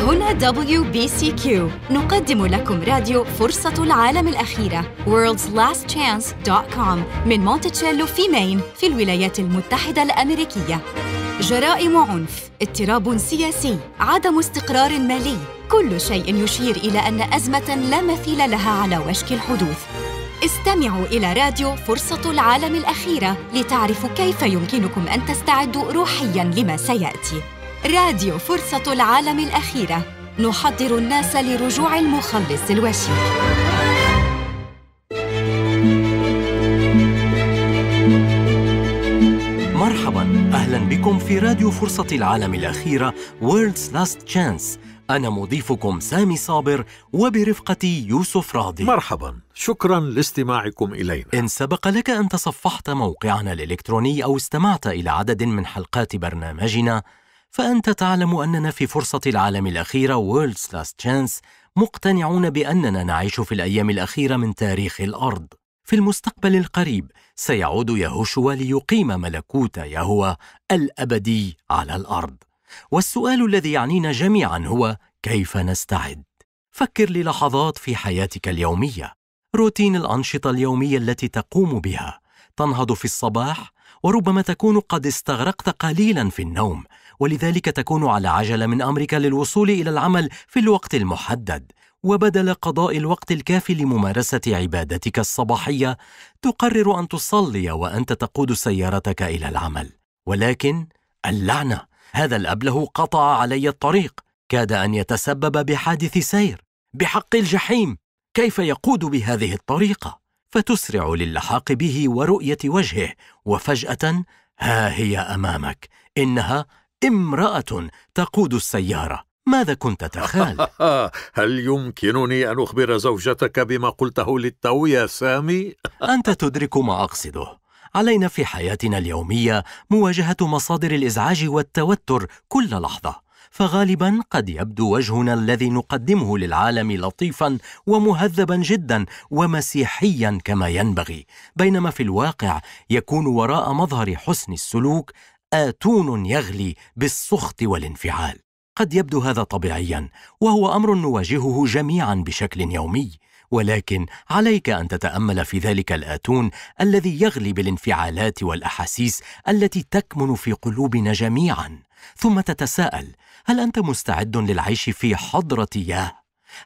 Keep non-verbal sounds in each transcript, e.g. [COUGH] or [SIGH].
هنا WBCQ نقدم لكم راديو فرصة العالم الأخيرة worldslastchance.com من مونتشيلو في مين في الولايات المتحدة الأمريكية جرائم عنف اضطراب سياسي عدم استقرار مالي كل شيء يشير الى ان ازمه لا مثيل لها على وشك الحدوث استمعوا الى راديو فرصه العالم الاخيره لتعرفوا كيف يمكنكم ان تستعدوا روحيا لما سياتي راديو فرصه العالم الاخيره نحضر الناس لرجوع المخلص الوشيك بكم في راديو فرصة العالم الأخيرة World's Last Chance أنا مضيفكم سامي صابر وبرفقتي يوسف راضي مرحبا شكرا لاستماعكم إلينا إن سبق لك أن تصفحت موقعنا الإلكتروني أو استمعت إلى عدد من حلقات برنامجنا فأنت تعلم أننا في فرصة العالم الأخيرة World's Last Chance مقتنعون بأننا نعيش في الأيام الأخيرة من تاريخ الأرض في المستقبل القريب سيعود يهوشوا ليقيم ملكوت يهوى الأبدي على الأرض والسؤال الذي يعنينا جميعا هو كيف نستعد؟ فكر للحظات في حياتك اليومية روتين الأنشطة اليومية التي تقوم بها تنهض في الصباح وربما تكون قد استغرقت قليلا في النوم ولذلك تكون على عجله من امرك للوصول الى العمل في الوقت المحدد وبدل قضاء الوقت الكافي لممارسة عبادتك الصباحية تقرر أن تصلي وأنت تقود سيارتك إلى العمل ولكن اللعنة هذا الأبله قطع علي الطريق كاد أن يتسبب بحادث سير بحق الجحيم كيف يقود بهذه الطريقة؟ فتسرع للحاق به ورؤية وجهه وفجأة ها هي أمامك إنها امرأة تقود السيارة ماذا كنت تخال؟ [LAUGHS] هل يمكنني أن أخبر زوجتك بما قلته للتو يا سامي؟ [LAUGHS] أنت تدرك ما أقصده علينا في حياتنا اليومية مواجهة مصادر الإزعاج والتوتر كل لحظة فغالبا قد يبدو وجهنا الذي نقدمه للعالم لطيفا ومهذبا جدا ومسيحيا كما ينبغي بينما في الواقع يكون وراء مظهر حسن السلوك اتون يغلي بالسخط والانفعال قد يبدو هذا طبيعيا وهو امر نواجهه جميعا بشكل يومي ولكن عليك ان تتامل في ذلك الاتون الذي يغلي بالانفعالات والاحاسيس التي تكمن في قلوبنا جميعا ثم تتساءل هل انت مستعد للعيش في حضره ياه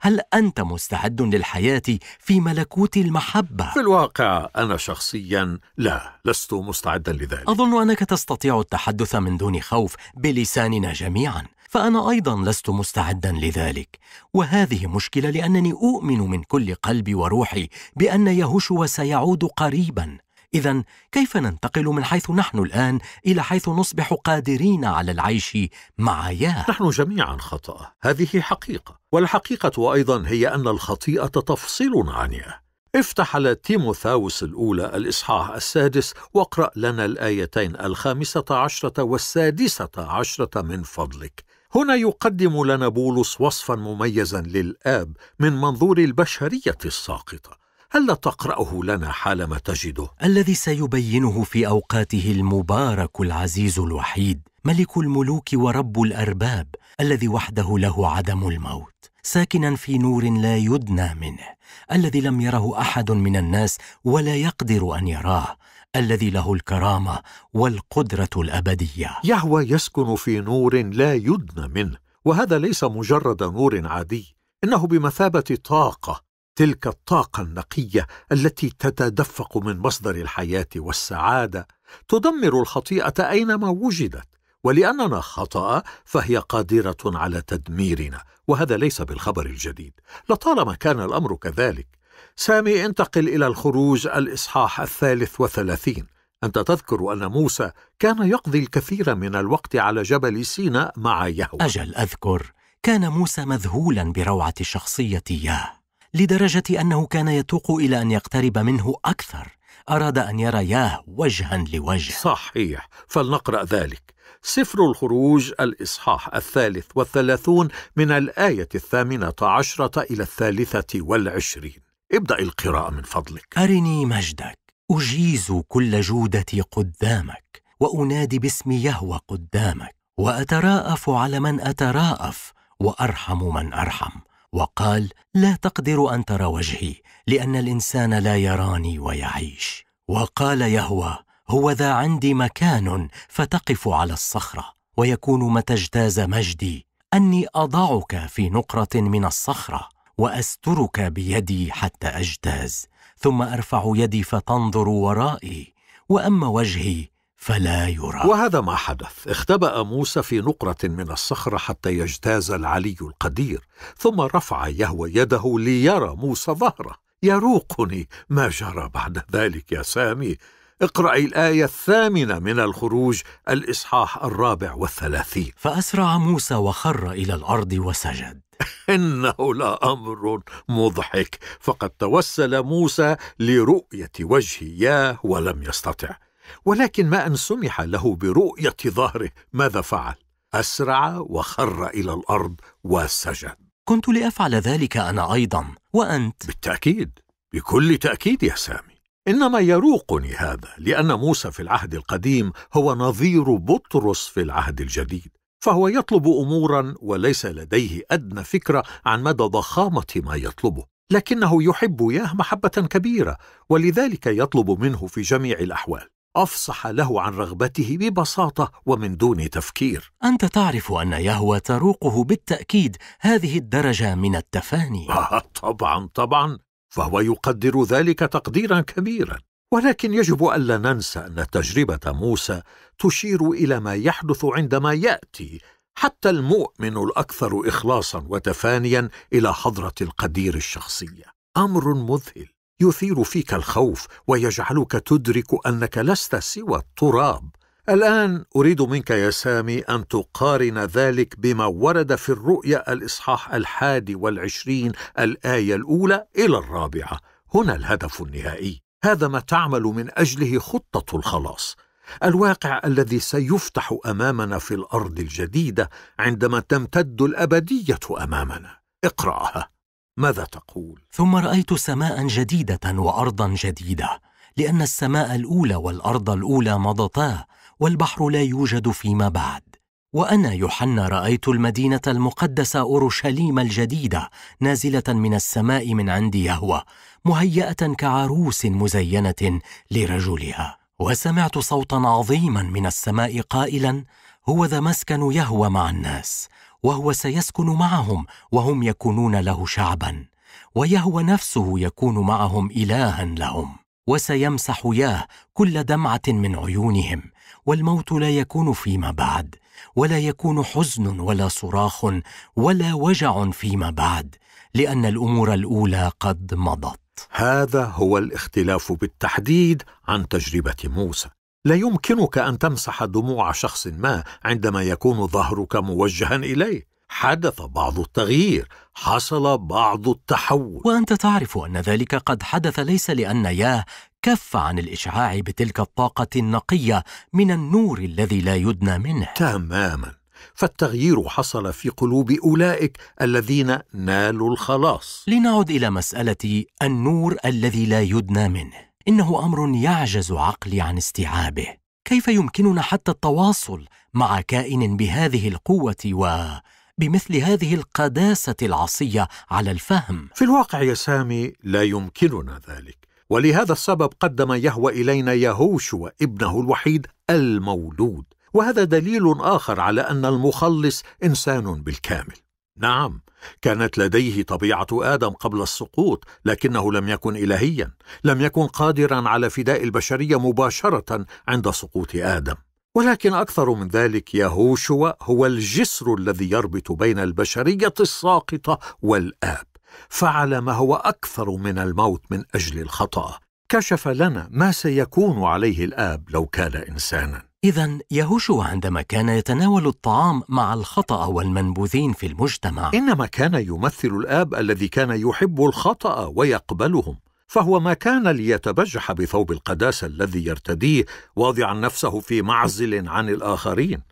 هل انت مستعد للحياه في ملكوت المحبه في الواقع انا شخصيا لا لست مستعدا لذلك اظن انك تستطيع التحدث من دون خوف بلساننا جميعا فانا ايضا لست مستعدا لذلك وهذه مشكله لانني اؤمن من كل قلبي وروحي بان يهوشوا سيعود قريبا اذا كيف ننتقل من حيث نحن الان الى حيث نصبح قادرين على العيش مع ياه نحن جميعا خطا هذه حقيقه والحقيقه ايضا هي ان الخطيئه تفصل عن ياه افتح على تيموثاوس الأولى الإصحاح السادس واقرأ لنا الآيتين الخامسة عشرة والسادسة عشرة من فضلك هنا يقدم لنا بولس وصفا مميزا للاب من منظور البشريه الساقطه هل تقراه لنا حالما تجده الذي سيبينه في اوقاته المبارك العزيز الوحيد ملك الملوك ورب الارباب الذي وحده له عدم الموت ساكنا في نور لا يدنى منه الذي لم يره احد من الناس ولا يقدر ان يراه الذي له الكرامه والقدره الابديه يهوى يسكن في نور لا يدنى منه وهذا ليس مجرد نور عادي انه بمثابه طاقه تلك الطاقه النقيه التي تتدفق من مصدر الحياه والسعاده تدمر الخطيئه اينما وجدت ولاننا خطا فهي قادره على تدميرنا وهذا ليس بالخبر الجديد لطالما كان الامر كذلك سامي انتقل إلى الخروج الإصحاح الثالث وثلاثين أنت تذكر أن موسى كان يقضي الكثير من الوقت على جبل سيناء مع يهوى أجل أذكر كان موسى مذهولا بروعة شخصية ياه لدرجة أنه كان يتوق إلى أن يقترب منه أكثر أراد أن يرى ياه وجها لوجه صحيح فلنقرأ ذلك سفر الخروج الإصحاح الثالث والثلاثون من الآية الثامنة عشرة إلى الثالثة والعشرين ابدأ القراءة من فضلك أرني مجدك أجيز كل جودتي قدامك وأنادي باسم يهوى قدامك وأتراءف على من أتراءف وأرحم من أرحم وقال لا تقدر أن ترى وجهي لأن الإنسان لا يراني ويعيش وقال يهوى هو ذا عندي مكان فتقف على الصخرة ويكون متى اجتاز مجدي أني أضعك في نقرة من الصخرة واسترك بيدي حتى اجتاز ثم ارفع يدي فتنظر ورائي واما وجهي فلا يرى وهذا ما حدث اختبأ موسى في نقرة من الصخرة حتى يجتاز العلي القدير ثم رفع يهوى يده ليرى موسى ظهره يروقني ما جرى بعد ذلك يا سامي اقرأي الآية الثامنة من الخروج الإصحاح الرابع والثلاثين فأسرع موسى وخر إلى الأرض وسجد [LAUGHS] انه لامر مضحك فقد توسل موسى لرؤيه وجه اياه ولم يستطع ولكن ما ان سمح له برؤيه ظهره ماذا فعل اسرع وخر الى الارض وسجد كنت لافعل ذلك انا ايضا وانت بالتاكيد بكل تاكيد يا سامي انما يروقني هذا لان موسى في العهد القديم هو نظير بطرس في العهد الجديد فهو يطلب امورا وليس لديه ادنى فكره عن مدى ضخامه ما يطلبه لكنه يحب ياه محبه كبيره ولذلك يطلب منه في جميع الاحوال افصح له عن رغبته ببساطه ومن دون تفكير انت تعرف ان يهوى تروقه بالتاكيد هذه الدرجه من التفاني [LAUGHS] طبعا طبعا فهو يقدر ذلك تقديرا كبيرا ولكن يجب ألا ننسى أن تجربة موسى تشير إلى ما يحدث عندما يأتي حتى المؤمن الأكثر إخلاصا وتفانيا إلى حضرة القدير الشخصية أمر مذهل يثير فيك الخوف ويجعلك تدرك أنك لست سوى التراب الآن أريد منك يا سامي أن تقارن ذلك بما ورد في الرؤيا الإصحاح الحادي والعشرين الآية الأولى إلى الرابعة هنا الهدف النهائي هذا ما تعمل من اجله خطه الخلاص الواقع الذي سيفتح امامنا في الارض الجديده عندما تمتد الابديه امامنا اقراها ماذا تقول ثم رايت سماء جديده وارضا جديده لان السماء الاولى والارض الاولى مضتا والبحر لا يوجد فيما بعد وانا يوحنا رايت المدينه المقدسه اورشليم الجديده نازله من السماء من عند يهوه مهياه كعروس مزينه لرجلها وسمعت صوتا عظيما من السماء قائلا هو ذا مسكن يهوى مع الناس وهو سيسكن معهم وهم يكونون له شعبا ويهوى نفسه يكون معهم الها لهم وسيمسح ياه كل دمعه من عيونهم والموت لا يكون فيما بعد ولا يكون حزن ولا صراخ ولا وجع فيما بعد لان الامور الاولى قد مضت هذا هو الاختلاف بالتحديد عن تجربه موسى لا يمكنك ان تمسح دموع شخص ما عندما يكون ظهرك موجها اليه حدث بعض التغيير حصل بعض التحول وانت تعرف ان ذلك قد حدث ليس لان ياه كف عن الإشعاع بتلك الطاقة النقية من النور الذي لا يدنى منه تماما فالتغيير حصل في قلوب أولئك الذين نالوا الخلاص لنعد إلى مسألة النور الذي لا يدنى منه إنه أمر يعجز عقلي عن استيعابه كيف يمكننا حتى التواصل مع كائن بهذه القوة و... بمثل هذه القداسة العصية على الفهم في الواقع يا سامي لا يمكننا ذلك ولهذا السبب قدم يهوى إلينا يهوشوا ابنه الوحيد المولود وهذا دليل آخر على أن المخلص إنسان بالكامل نعم كانت لديه طبيعه ادم قبل السقوط لكنه لم يكن الهيا لم يكن قادرا على فداء البشريه مباشره عند سقوط ادم ولكن اكثر من ذلك يهوشوا هو الجسر الذي يربط بين البشريه الساقطه والاب فعل ما هو اكثر من الموت من اجل الخطا كشف لنا ما سيكون عليه الاب لو كان انسانا اذا يهوشوا عندما كان يتناول الطعام مع الخطا والمنبوذين في المجتمع انما كان يمثل الاب الذي كان يحب الخطا ويقبلهم فهو ما كان ليتبجح بثوب القداسه الذي يرتديه واضعا نفسه في معزل عن الاخرين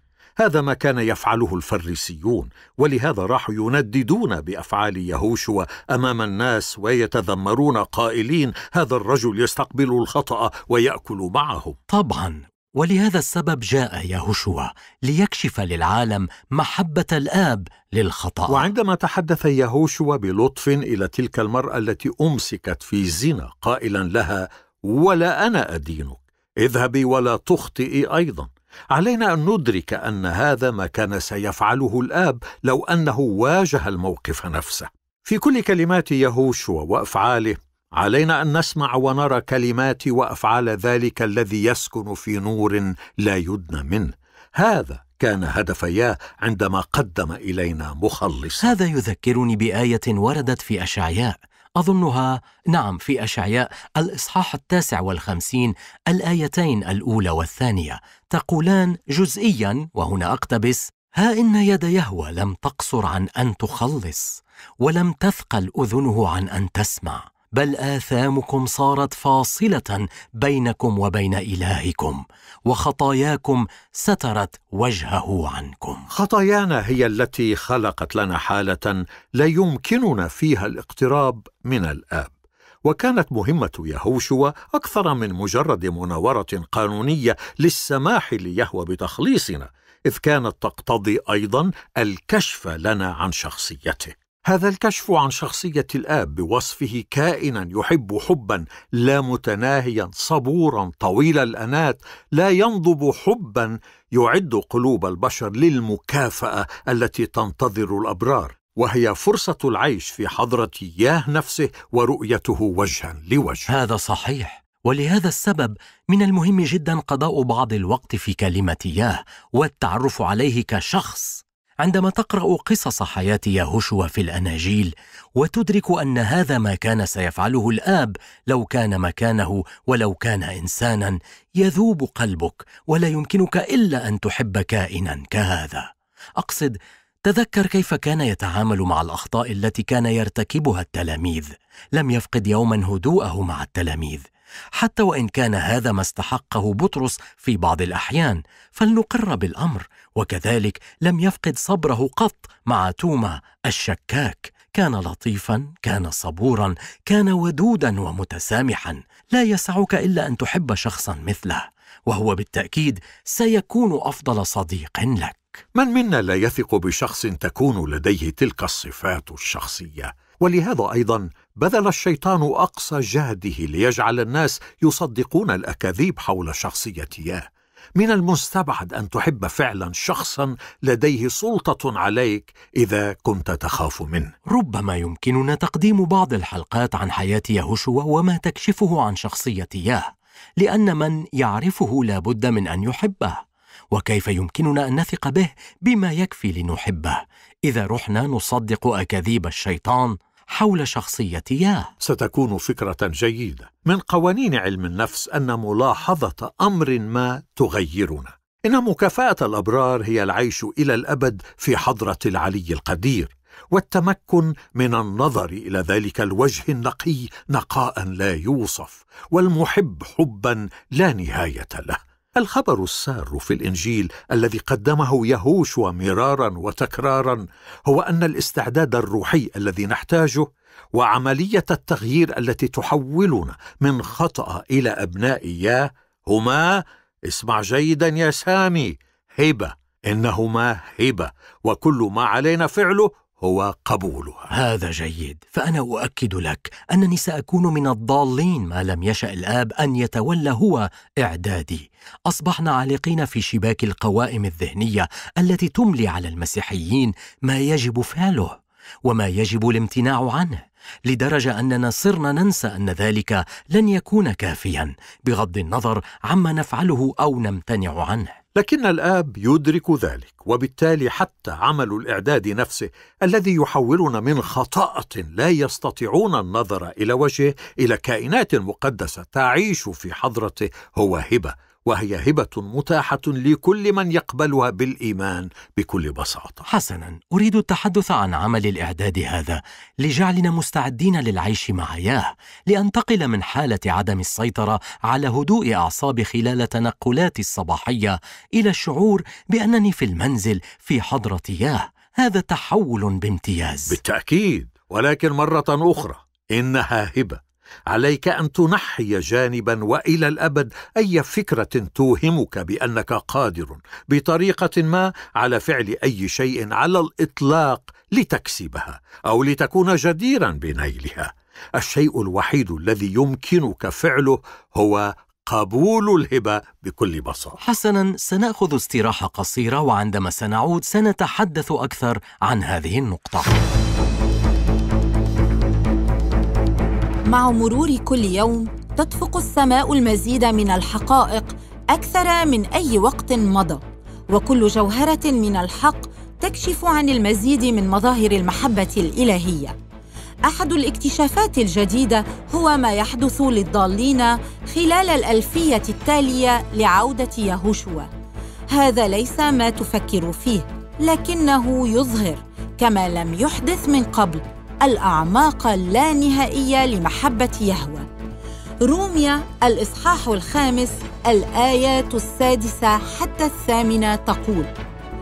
هذا ما كان يفعله الفريسيون ولهذا راحوا ينددون بافعال يهوشوا امام الناس ويتذمرون قائلين هذا الرجل يستقبل الخطا وياكل معهم طبعا ولهذا السبب جاء يهوشوا ليكشف للعالم محبة الآب للخطأ وعندما تحدث يهوشوا بلطف إلى تلك المرأة التي أمسكت في زنا قائلا لها ولا أنا أدينك اذهبي ولا تخطئي أيضا علينا ان ندرك ان هذا ما كان سيفعله الاب لو انه واجه الموقف نفسه في كل كلمات يهوشوا وافعاله علينا ان نسمع ونرى كلمات وافعال ذلك الذي يسكن في نور لا يدنى منه هذا كان هدف يا عندما قدم الينا مخلص هذا يذكرني بايه وردت في اشعياء أظنها نعم في أشعياء الإصحاح التاسع والخمسين الآيتين الأولى والثانية تقولان جزئيا وهنا أقتبس ها إن يد يهوى لم تقصر عن أن تخلص ولم تثقل أذنه عن أن تسمع بل آثامكم صارت فاصلة بينكم وبين إلهكم وخطاياكم سترت وجهه عنكم خطايانا هي التي خلقت لنا حالة لا يمكننا فيها الاقتراب من الآب وكانت مهمة يهوشوا أكثر من مجرد مناورة قانونية للسماح ليهوى بتخليصنا إذ كانت تقتضي أيضا الكشف لنا عن شخصيته هذا الكشف عن شخصيه الاب بوصفه كائنا يحب حبا لا متناهيا صبورا طويل الانات لا ينضب حبا يعد قلوب البشر للمكافاه التي تنتظر الابرار وهي فرصه العيش في حضره ياه نفسه ورؤيته وجها لوجه هذا صحيح ولهذا السبب من المهم جدا قضاء بعض الوقت في كلمه ياه والتعرف عليه كشخص عندما تقرا قصص حياه يهوشوا في الاناجيل وتدرك ان هذا ما كان سيفعله الاب لو كان مكانه ولو كان انسانا يذوب قلبك ولا يمكنك الا ان تحب كائنا كهذا اقصد تذكر كيف كان يتعامل مع الاخطاء التي كان يرتكبها التلاميذ لم يفقد يوما هدوءه مع التلاميذ حتى وان كان هذا ما استحقه بطرس في بعض الاحيان فلنقر بالامر وكذلك لم يفقد صبره قط مع توما الشكاك كان لطيفا كان صبورا كان ودودا ومتسامحا لا يسعك الا ان تحب شخصا مثله وهو بالتاكيد سيكون افضل صديق لك من منا لا يثق بشخص تكون لديه تلك الصفات الشخصيه ولهذا ايضا بذل الشيطان اقصى جهده ليجعل الناس يصدقون الاكاذيب حول شخصيه ياه من المستبعد ان تحب فعلا شخصا لديه سلطه عليك اذا كنت تخاف منه ربما يمكننا تقديم بعض الحلقات عن حياه يهوشوا وما تكشفه عن شخصيه ياه لان من يعرفه لا بد من ان يحبه وكيف يمكننا ان نثق به بما يكفي لنحبه اذا رحنا نصدق اكاذيب الشيطان حول شخصية ياه ستكون فكرة جيدة من قوانين علم النفس أن ملاحظة أمر ما تغيرنا إن مكافأة الأبرار هي العيش إلى الأبد في حضرة العلي القدير والتمكن من النظر الى ذلك الوجه النقي نقاء لا يوصف والمحب حبا لا نهايه له الخبر السار في الانجيل الذي قدمه يهوشوا مرارا وتكرارا هو ان الاستعداد الروحي الذي نحتاجه وعمليه التغيير التي تحولنا من خطا الى ابناء اياه هما اسمع جيدا يا سامي هبه انهما هبه وكل ما علينا فعله هو قبولها هذا جيد فانا اؤكد لك انني ساكون من الضالين ما لم يشا الاب ان يتولى هو اعدادي اصبحنا عالقين في شباك القوائم الذهنيه التي تملي على المسيحيين ما يجب فعله وما يجب الامتناع عنه لدرجه اننا صرنا ننسى ان ذلك لن يكون كافيا بغض النظر عما نفعله او نمتنع عنه لكن الاب يدرك ذلك وبالتالي حتى عمل الاعداد نفسه الذي يحولنا من خطاه لا يستطيعون النظر الى وجهه الى كائنات مقدسه تعيش في حضرته هو هبه وهي هبه متاحه لكل من يقبلها بالايمان بكل بساطه حسنا اريد التحدث عن عمل الاعداد هذا لجعلنا مستعدين للعيش مع ياه لانتقل من حاله عدم السيطره على هدوء اعصابي خلال تنقلاتي الصباحيه الى الشعور بانني في المنزل في حضره ياه هذا تحول بامتياز بالتاكيد ولكن مره اخرى انها هبه عليك ان تنحي جانبا والى الابد اي فكره توهمك بانك قادر بطريقه ما على فعل اي شيء على الاطلاق لتكسبها او لتكون جديرا بنيلها الشيء الوحيد الذي يمكنك فعله هو قبول الهبة بكل بساطة. حسنا سنأخذ استراحة قصيرة وعندما سنعود سنتحدث أكثر عن هذه النقطة. مع مرور كل يوم تدفق السماء المزيد من الحقائق اكثر من اي وقت مضى وكل جوهره من الحق تكشف عن المزيد من مظاهر المحبه الالهيه احد الاكتشافات الجديده هو ما يحدث للضالين خلال الالفيه التاليه لعوده يهوشوا هذا ليس ما تفكر فيه لكنه يظهر كما لم يحدث من قبل الأعماق اللانهائية لمحبة يهوى روميا الإصحاح الخامس الآيات السادسة حتى الثامنة تقول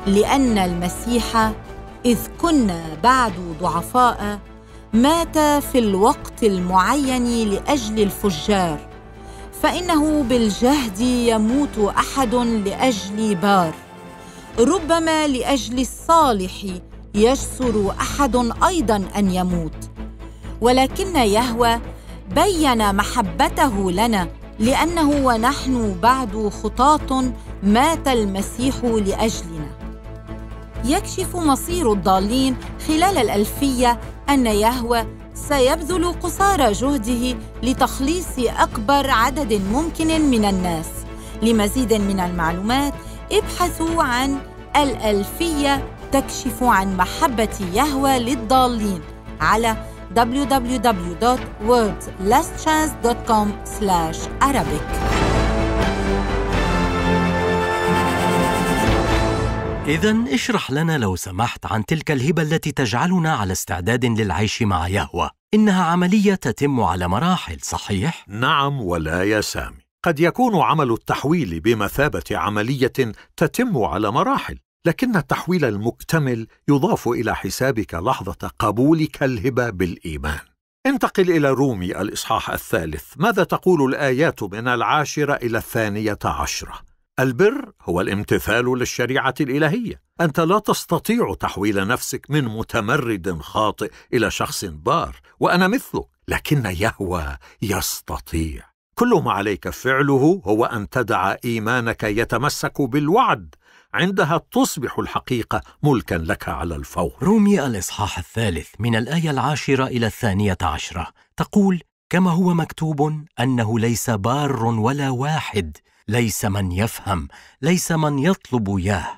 لأن المسيح إذ كنا بعد ضعفاء مات في الوقت المعين لأجل الفجار فإنه بالجهد يموت أحد لأجل بار ربما لأجل الصالح يجسر احد ايضا ان يموت ولكن يهوى بين محبته لنا لانه ونحن بعد خطاه مات المسيح لاجلنا يكشف مصير الضالين خلال الالفيه ان يهوى سيبذل قصارى جهده لتخليص اكبر عدد ممكن من الناس لمزيد من المعلومات ابحثوا عن الالفيه تكشف عن محبة يهوى للضالين على www.worldlastchance.com/arabic إذا اشرح لنا لو سمحت عن تلك الهبة التي تجعلنا على استعداد للعيش مع يهوى. إنها عملية تتم على مراحل، صحيح؟ نعم ولا يا سامي. قد يكون عمل التحويل بمثابة عملية تتم على مراحل، لكن التحويل المكتمل يضاف الى حسابك لحظه قبولك الهبه بالايمان انتقل الى رومي الاصحاح الثالث ماذا تقول الايات من العاشره الى الثانيه عشره البر هو الامتثال للشريعه الالهيه انت لا تستطيع تحويل نفسك من متمرد خاطئ الى شخص بار وانا مثلك لكن يهوى يستطيع كل ما عليك فعله هو ان تدع ايمانك يتمسك بالوعد عندها تصبح الحقيقة ملكا لك على الفور رومي الإصحاح الثالث من الآية العاشرة إلى الثانية عشرة تقول كما هو مكتوب أنه ليس بار ولا واحد ليس من يفهم ليس من يطلب ياه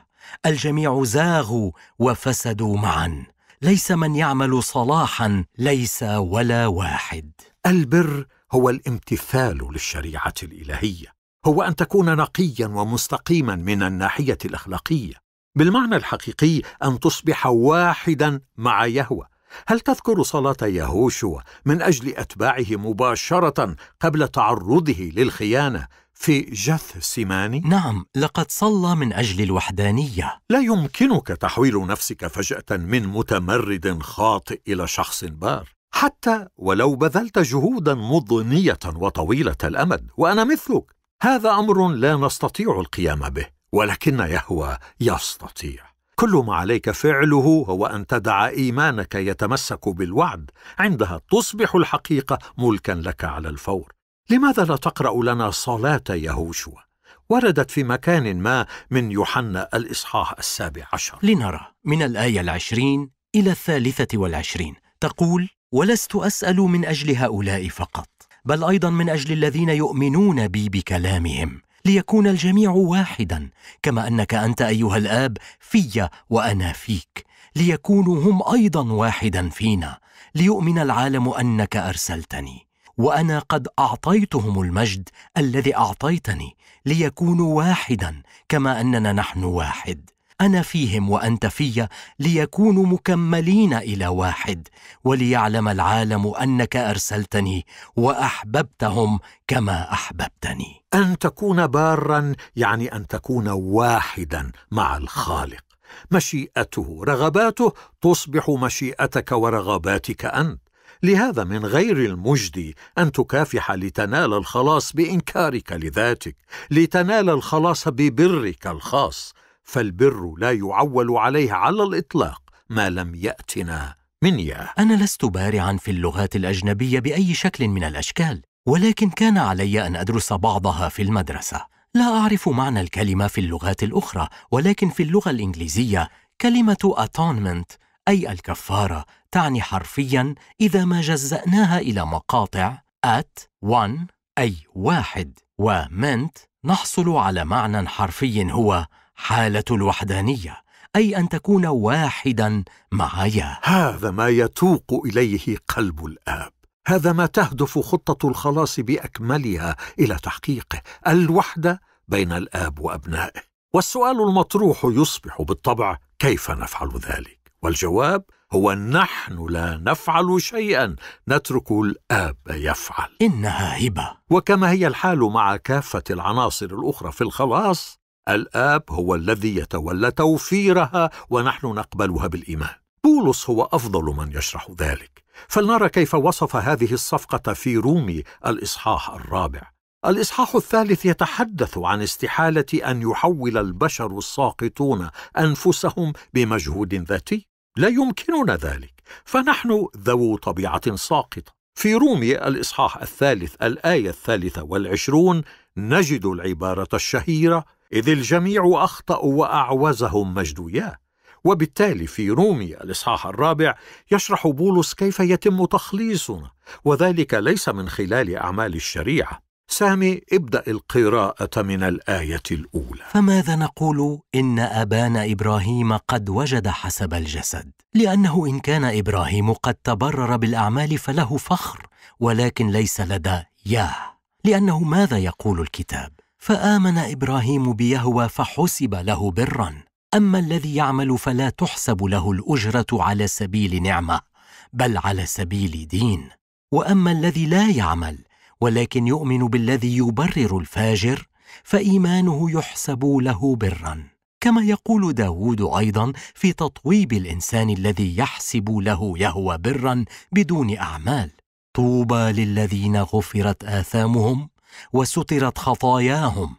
الجميع زاغوا وفسدوا معا ليس من يعمل صلاحا ليس ولا واحد البر هو الامتثال للشريعه الالهيه هو ان تكون نقيا ومستقيما من الناحيه الاخلاقيه بالمعنى الحقيقي ان تصبح واحدا مع يهوه هل تذكر صلاه يهوشوا من اجل اتباعه مباشره قبل تعرضه للخيانه في جث سيماني؟ نعم، لقد صلى من أجل الوحدانية. لا يمكنك تحويل نفسك فجأة من متمرد خاطئ إلى شخص بار، حتى ولو بذلت جهودا مضنية وطويلة الأمد، وأنا مثلك، هذا امر لا نستطيع القيام به ولكن يهوى يستطيع كل ما عليك فعله هو ان تدع ايمانك يتمسك بالوعد عندها تصبح الحقيقه ملكا لك على الفور لماذا لا تقرا لنا صلاه يهوشوى وردت في مكان ما من يوحنا الإصحاح السابع عشر لنرى من الآية العشرين إلى الثالثة والعشرين تقول ولست أسأل من أجل هؤلاء فقط بل ايضا من اجل الذين يؤمنون بي بكلامهم ليكون الجميع واحدا كما انك انت ايها الاب في وانا فيك ليكونوا هم ايضا واحدا فينا ليؤمن العالم انك ارسلتني وانا قد اعطيتهم المجد الذي اعطيتني ليكونوا واحدا كما اننا نحن واحد انا فيهم وانت في ليكونوا مكملين الى واحد وليعلم العالم انك ارسلتني واحببتهم كما احببتني ان تكون بارا يعني ان تكون واحدا مع الخالق مشيئته رغباته تصبح مشيئتك ورغباتك انت لهذا من غير المجدي ان تكافح لتنال الخلاص بانكارك لذاتك لتنال الخلاص ببرك الخاص فالبر لا يعول عليه على الإطلاق ما لم يأتنا من ياه أنا لست بارعا في اللغات الأجنبية بأي شكل من الأشكال ولكن كان علي أن أدرس بعضها في المدرسة لا أعرف معنى الكلمة في اللغات الأخرى ولكن في اللغة الإنجليزية كلمة atonement أي الكفارة تعني حرفيا إذا ما جزأناها إلى مقاطع at one أي واحد ومنت نحصل على معنى حرفي هو حالة الوحدانية أي أن تكون واحدا مع يا هذا ما يتوق إليه قلب الآب هذا ما تهدف خطة الخلاص بأكملها إلى تحقيقه الوحدة بين الآب وأبنائه والسؤال المطروح يصبح بالطبع كيف نفعل ذلك والجواب هو نحن لا نفعل شيئا نترك الاب يفعل انها هبه وكما هي الحال مع كافه العناصر الاخرى في الخلاص الاب هو الذي يتولى توفيرها ونحن نقبلها بالايمان بولس هو افضل من يشرح ذلك فلنرى كيف وصف هذه الصفقه في رومي الاصحاح الرابع الاصحاح الثالث يتحدث عن استحاله ان يحول البشر الساقطون انفسهم بمجهود ذاتي لا يمكننا ذلك فنحن ذو طبيعه ساقطه في رومي الاصحاح الثالث الايه الثالثه والعشرون نجد العباره الشهيره إذ الجميع أخطأوا وأعوزهم مجدويا وبالتالي في روميا الإصحاح الرابع يشرح بولس كيف يتم تخليصنا وذلك ليس من خلال أعمال الشريعة سامي ابدأ القراءة من الآية الأولى فماذا نقول إن أبان إبراهيم قد وجد حسب الجسد لأنه إن كان إبراهيم قد تبرر بالأعمال فله فخر ولكن ليس لدى ياه لأنه ماذا يقول الكتاب فامن ابراهيم بيهوى فحسب له برا اما الذي يعمل فلا تحسب له الاجره على سبيل نعمه بل على سبيل دين واما الذي لا يعمل ولكن يؤمن بالذي يبرر الفاجر فايمانه يحسب له برا كما يقول داود ايضا في تطويب الانسان الذي يحسب له يهوى برا بدون اعمال طوبى للذين غفرت اثامهم وسترت خطاياهم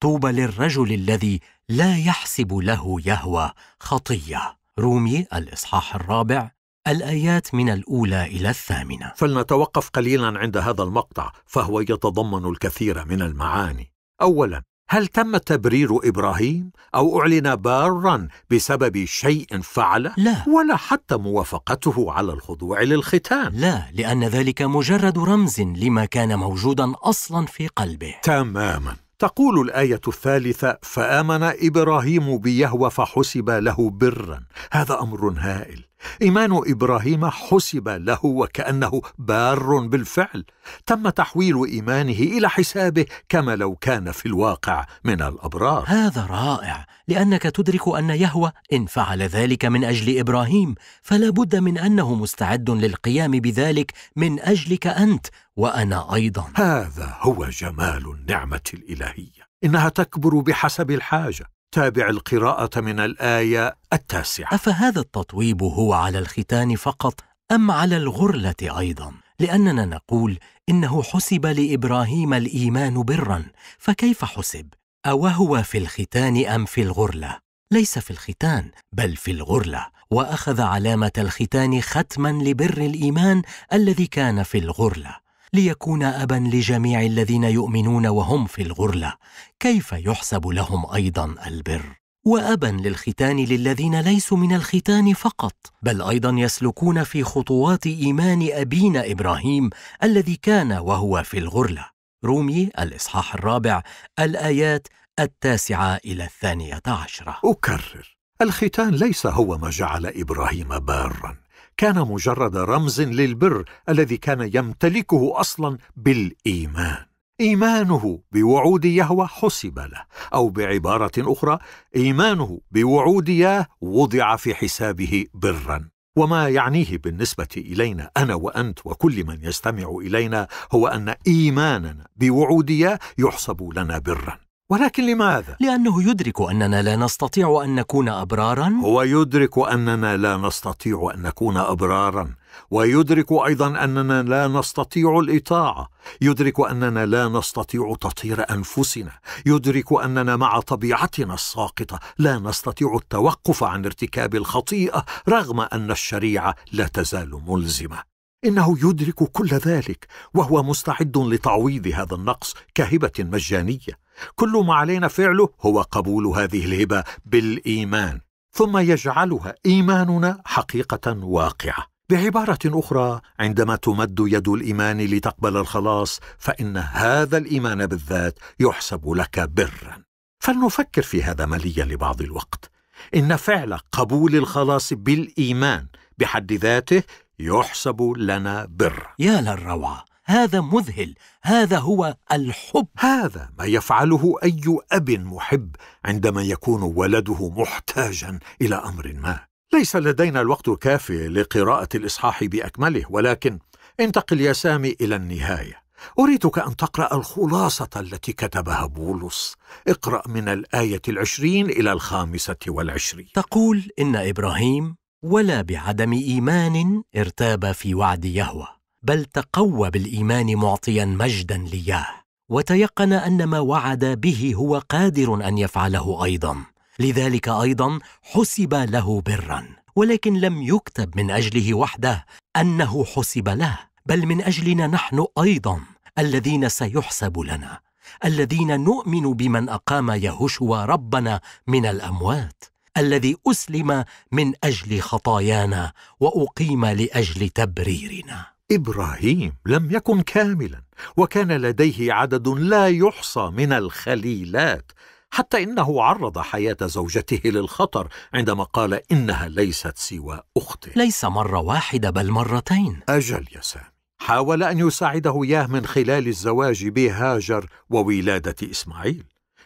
طوبى للرجل الذي لا يحسب له يهوى خطيه رومي الاصحاح الرابع الايات من الاولى الى الثامنه فلنتوقف قليلا عند هذا المقطع فهو يتضمن الكثير من المعاني اولا هل تم تبرير ابراهيم او اعلن بارا بسبب شيء فعله لا ولا حتى موافقته على الخضوع للختان لا لان ذلك مجرد رمز لما كان موجودا اصلا في قلبه تماما تقول الايه الثالثه فامن ابراهيم بيهوى فحسب له برا هذا امر هائل ايمان ابراهيم حسب له وكانه بار بالفعل تم تحويل ايمانه الى حسابه كما لو كان في الواقع من الابرار هذا رائع لانك تدرك ان يهوى ان فعل ذلك من اجل ابراهيم فلا بد من انه مستعد للقيام بذلك من اجلك انت وانا ايضا هذا هو جمال النعمه الالهيه انها تكبر بحسب الحاجه تابع القراءة من الآية التاسعة أفهذا التطويب هو على الختان فقط أم على الغرلة أيضا؟ لأننا نقول إنه حسب لإبراهيم الإيمان برا فكيف حسب؟ أوهو في الختان أم في الغرلة؟ ليس في الختان بل في الغرلة وأخذ علامة الختان ختما لبر الإيمان الذي كان في الغرلة ليكون ابا لجميع الذين يؤمنون وهم في الغرله كيف يحسب لهم ايضا البر وابا للختان للذين ليسوا من الختان فقط بل ايضا يسلكون في خطوات ايمان ابينا ابراهيم الذي كان وهو في الغرله رومي الاصحاح الرابع الايات التاسعه الى الثانيه عشره اكرر الختان ليس هو ما جعل ابراهيم بارا كان مجرد رمز للبر الذي كان يمتلكه اصلا بالايمان ايمانه بوعود يهوى حسب له او بعباره اخرى ايمانه بوعود ياه وضع في حسابه برا وما يعنيه بالنسبه الينا انا وانت وكل من يستمع الينا هو ان ايماننا بوعود ياه يحسب لنا برا ولكن لماذا؟ لأنه يدرك أننا لا نستطيع أن نكون أبراراً هو يدرك أننا لا نستطيع أن نكون أبراراً ويدرك أيضاً أننا لا نستطيع الإطاعة يدرك أننا لا نستطيع تطهير أنفسنا يدرك أننا مع طبيعتنا الساقطة لا نستطيع التوقف عن ارتكاب الخطيئة رغم أن الشريعة لا تزال ملزمة انه يدرك كل ذلك وهو مستعد لتعويض هذا النقص كهبه مجانيه كل ما علينا فعله هو قبول هذه الهبه بالايمان ثم يجعلها ايماننا حقيقه واقعه بعباره اخرى عندما تمد يد الايمان لتقبل الخلاص فان هذا الايمان بالذات يحسب لك برا فلنفكر في هذا مليا لبعض الوقت ان فعل قبول الخلاص بالايمان بحد ذاته يحسب لنا بر يا للروعة هذا مذهل هذا هو الحب هذا ما يفعله أي أب محب عندما يكون ولده محتاجا إلى أمر ما ليس لدينا الوقت الكافي لقراءة الإصحاح بأكمله ولكن انتقل يا سامي إلى النهاية أريدك أن تقرأ الخلاصة التي كتبها بولس اقرأ من الآية العشرين إلى الخامسة والعشرين تقول إن إبراهيم ولا بعدم ايمان ارتاب في وعد يهوه بل تقوى بالايمان معطيا مجدا لياه وتيقن ان ما وعد به هو قادر ان يفعله ايضا لذلك ايضا حسب له برا ولكن لم يكتب من اجله وحده انه حسب له بل من اجلنا نحن ايضا الذين سيحسب لنا الذين نؤمن بمن اقام يهوشوا ربنا من الاموات الذي اسلم من اجل خطايانا واقيم لاجل تبريرنا ابراهيم لم يكن كاملا وكان لديه عدد لا يحصى من الخليلات حتى انه عرض حياه زوجته للخطر عندما قال انها ليست سوى اخته ليس مره واحده بل مرتين اجل يا سامي حاول ان يساعده اياه من خلال الزواج بهاجر وولاده اسماعيل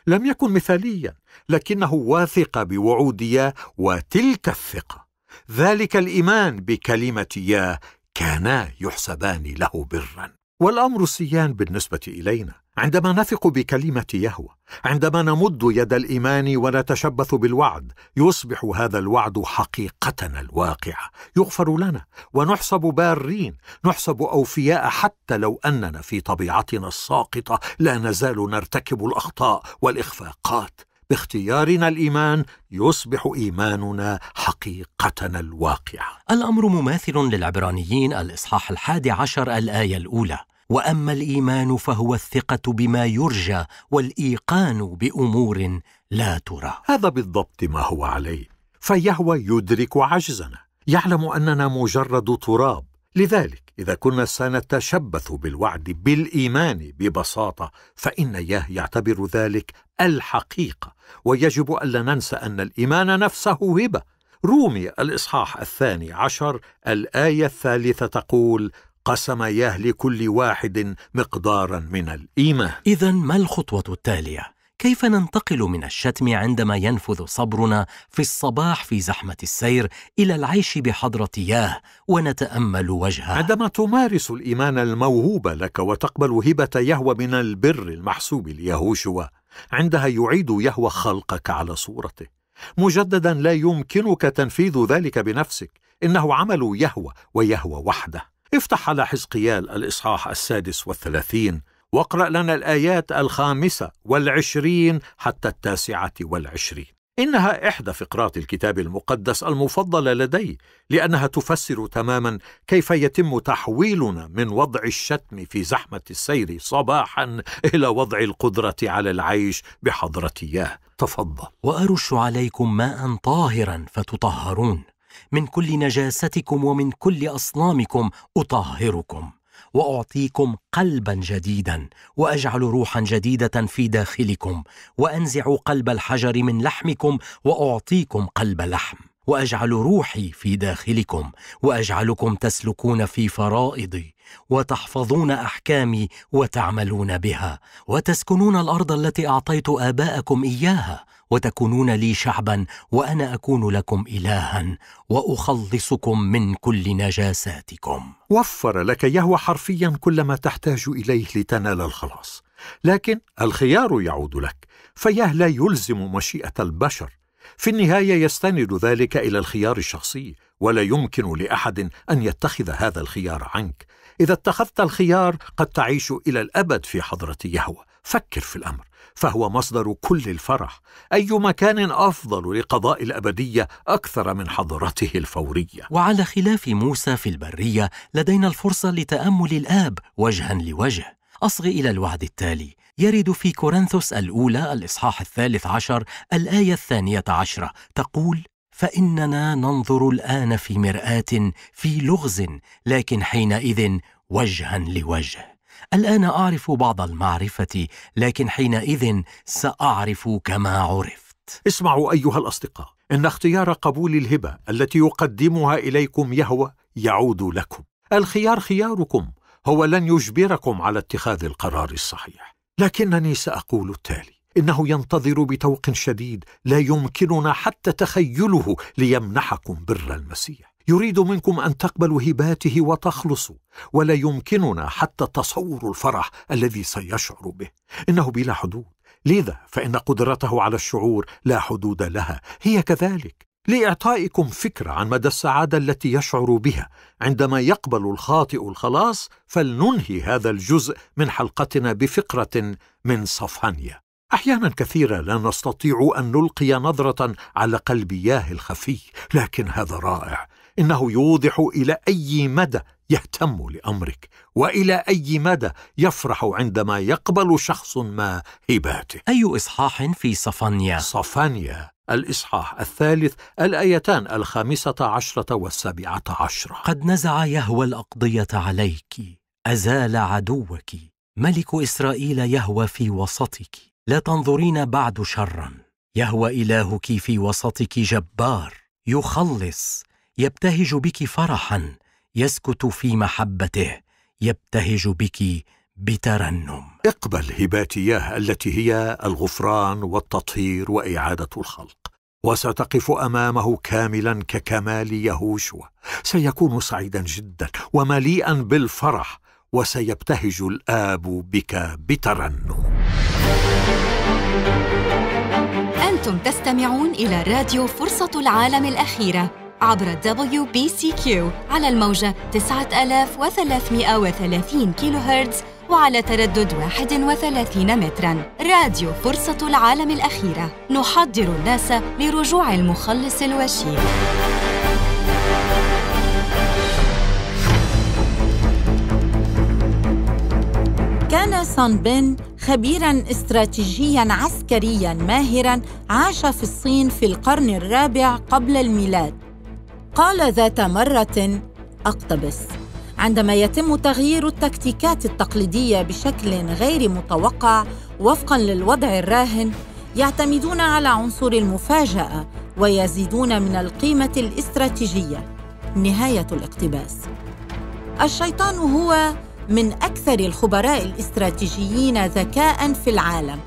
لم يكن مثاليا لكنه واثق بوعودياه وتلك الثقه ذلك الايمان بكلمه ياه كانا يحسبان له برا والامر سيان بالنسبه الينا عندما نثق بكلمه يهوه عندما نمد يد الايمان ونتشبث بالوعد يصبح هذا الوعد حقيقتنا الواقعه يغفر لنا ونحسب بارين نحسب اوفياء حتى لو اننا في طبيعتنا الساقطه لا نزال نرتكب الاخطاء والاخفاقات باختيارنا الايمان يصبح ايماننا حقيقتنا الواقعه الامر مماثل للعبرانيين الاصحاح الحادي عشر الايه الاولى واما الايمان فهو الثقه بما يرجى والايقان بامور لا ترى هذا بالضبط ما هو عليه فيهوى يدرك عجزنا يعلم اننا مجرد تراب لذلك اذا كنا سنتشبث بالوعد بالايمان ببساطه فان ياه يعتبر ذلك الحقيقه ويجب الا ننسى ان الايمان نفسه هبه رومي الإصحاح الثاني عشر الآية الثالثة تقول قسم ياه كل واحد مقدارا من الإيمة اذا ما الخطوه التاليه كيف ننتقل من الشتم عندما ينفذ صبرنا في الصباح في زحمه السير الى العيش بحضره ياه ونتامل وجهه عندما تمارس الايمان الموهوب لك وتقبل هبه يهوى من البر المحسوب ليهوشوا عندها يعيد يهوى خلقك على صورته مجددا لا يمكنك تنفيذ ذلك بنفسك انه عمل يهوى ويهوى وحده افتح على حزقيال الإصحاح السادس والثلاثين واقرأ لنا الآيات الخامسة والعشرين حتى التاسعة والعشرين إنها إحدى فقرات الكتاب المقدس المفضلة لدي لأنها تفسر تماما كيف يتم تحويلنا من وضع الشتم في زحمة السير صباحا إلى وضع القدرة على العيش بحضرة ياه تفضل وأرش عليكم ماء طاهرا فتطهرون من كل نجاستكم ومن كل اصنامكم اطهركم واعطيكم قلبا جديدا واجعل روحا جديده في داخلكم وانزع قلب الحجر من لحمكم واعطيكم قلب لحم واجعل روحي في داخلكم واجعلكم تسلكون في فرائضي وتحفظون احكامي وتعملون بها وتسكنون الارض التي اعطيت اباءكم اياها وتكونون لي شعبا وانا اكون لكم الها واخلصكم من كل نجاساتكم وفر لك يهوى حرفيا كل ما تحتاج اليه لتنال الخلاص لكن الخيار يعود لك فيه لا يلزم مشيئه البشر في النهايه يستند ذلك الى الخيار الشخصي ولا يمكن لاحد ان يتخذ هذا الخيار عنك اذا اتخذت الخيار قد تعيش الى الابد في حضره يهوى فكر في الامر فهو مصدر كل الفرح اي مكان افضل لقضاء الابديه اكثر من حضرته الفوريه وعلى خلاف موسى في البريه لدينا الفرصه لتامل الاب وجها لوجه أصغ إلى الوعد التالي يرد في كورنثوس الأولى الإصحاح الثالث عشر الآية الثانية عشرة تقول فإننا ننظر الآن في مرآة في لغز لكن حينئذ وجها لوجه الآن أعرف بعض المعرفة لكن حينئذ سأعرف كما عرفت اسمعوا أيها الأصدقاء إن اختيار قبول الهبة التي يقدمها إليكم يهوى يعود لكم الخيار خياركم هو لن يجبركم على اتخاذ القرار الصحيح لكنني سأقول التالي انه ينتظر بتوق شديد لا يمكننا حتى تخيله ليمنحكم بر المسيح يريد منكم ان تقبلوا هباته وتخلصوا ولا يمكننا حتى تصور الفرح الذي سيشعر به انه بلا حدود لذا فان قدرته على الشعور لا حدود لها هي كذلك لاعطائكم فكره عن مدى السعاده التي يشعر بها عندما يقبل الخاطئ الخلاص فلننهي هذا الجزء من حلقتنا بفقره من صفانيا احيانا كثيره لا نستطيع ان نلقي نظره على قلب ياه الخفي لكن هذا رائع انه يوضح الى اي مدى يهتم لامرك والى اي مدى يفرح عندما يقبل شخص ما هباته اي اصحاح في صفانيا صفانيا الإصحاح الثالث الآيتان الخامسة عشرة والسابعة عشرة قد نزع يهوى الأقضية عليك أزال عدوك ملك إسرائيل يهوى في وسطك لا تنظرين بعد شرا يهوى إلهك في وسطك جبار يخلص يبتهج بك فرحا يسكت في محبته يبتهج بك بترنم اقبل هباتياه التي هي الغفران والتطهير واعاده الخلق وستقف امامه كاملا ككمال يهوشوا سيكون سعيدا جدا ومليئا بالفرح وسيبتهج الاب بك بترنم انتم تستمعون الى راديو فرصه العالم الاخيره عبر WBCQ على الموجة 9330 كيلو هرتز وعلى تردد 31 متراً راديو فرصة العالم الأخيرة نحضر الناس لرجوع المخلص الوشيم كان سان بين خبيرا استراتيجيا عسكريا ماهرا عاش في الصين في القرن الرابع قبل الميلاد قال ذات مرة أقتبس عندما يتم تغيير التكتيكات التقليدية بشكل غير متوقع وفقا للوضع الراهن يعتمدون على عنصر المفاجأة ويزيدون من القيمة الاستراتيجية نهاية الاقتباس الشيطان هو من أكثر الخبراء الاستراتيجيين ذكاء في العالم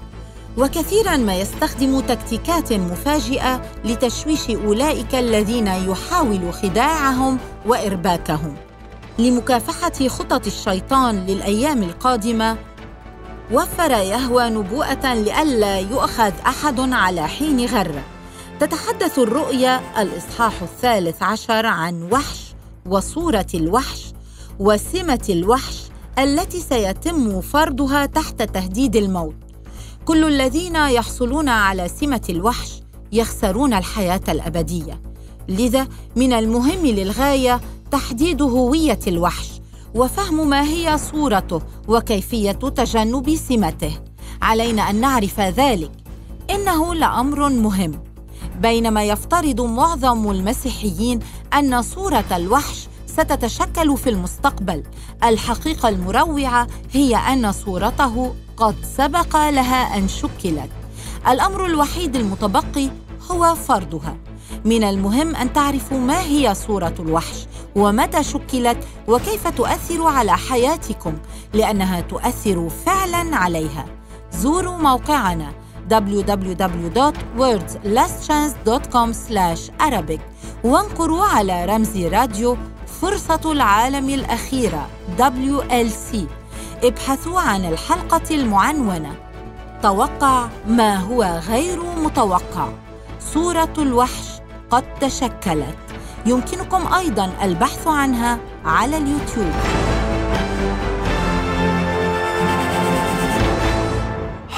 وكثيرا ما يستخدم تكتيكات مفاجئه لتشويش اولئك الذين يحاول خداعهم وارباكهم لمكافحه خطط الشيطان للايام القادمه وفر يهوى نبوءه لئلا يؤخذ احد على حين غره تتحدث الرؤيا الاصحاح الثالث عشر عن وحش وصوره الوحش وسمه الوحش التي سيتم فرضها تحت تهديد الموت كل الذين يحصلون على سمه الوحش يخسرون الحياه الابديه لذا من المهم للغايه تحديد هويه الوحش وفهم ما هي صورته وكيفيه تجنب سمته علينا ان نعرف ذلك انه لامر مهم بينما يفترض معظم المسيحيين ان صوره الوحش ستتشكل في المستقبل الحقيقه المروعه هي ان صورته قد سبق لها أن شكلت الأمر الوحيد المتبقي هو فرضها من المهم أن تعرفوا ما هي صورة الوحش ومتى شكلت وكيف تؤثر على حياتكم لأنها تؤثر فعلا عليها زوروا موقعنا www.wordslastchance.com/arabic وانقروا على رمز راديو فرصة العالم الأخيرة WLC ابحثوا عن الحلقة المعنونة توقع ما هو غير متوقع صورة الوحش قد تشكلت يمكنكم أيضا البحث عنها على اليوتيوب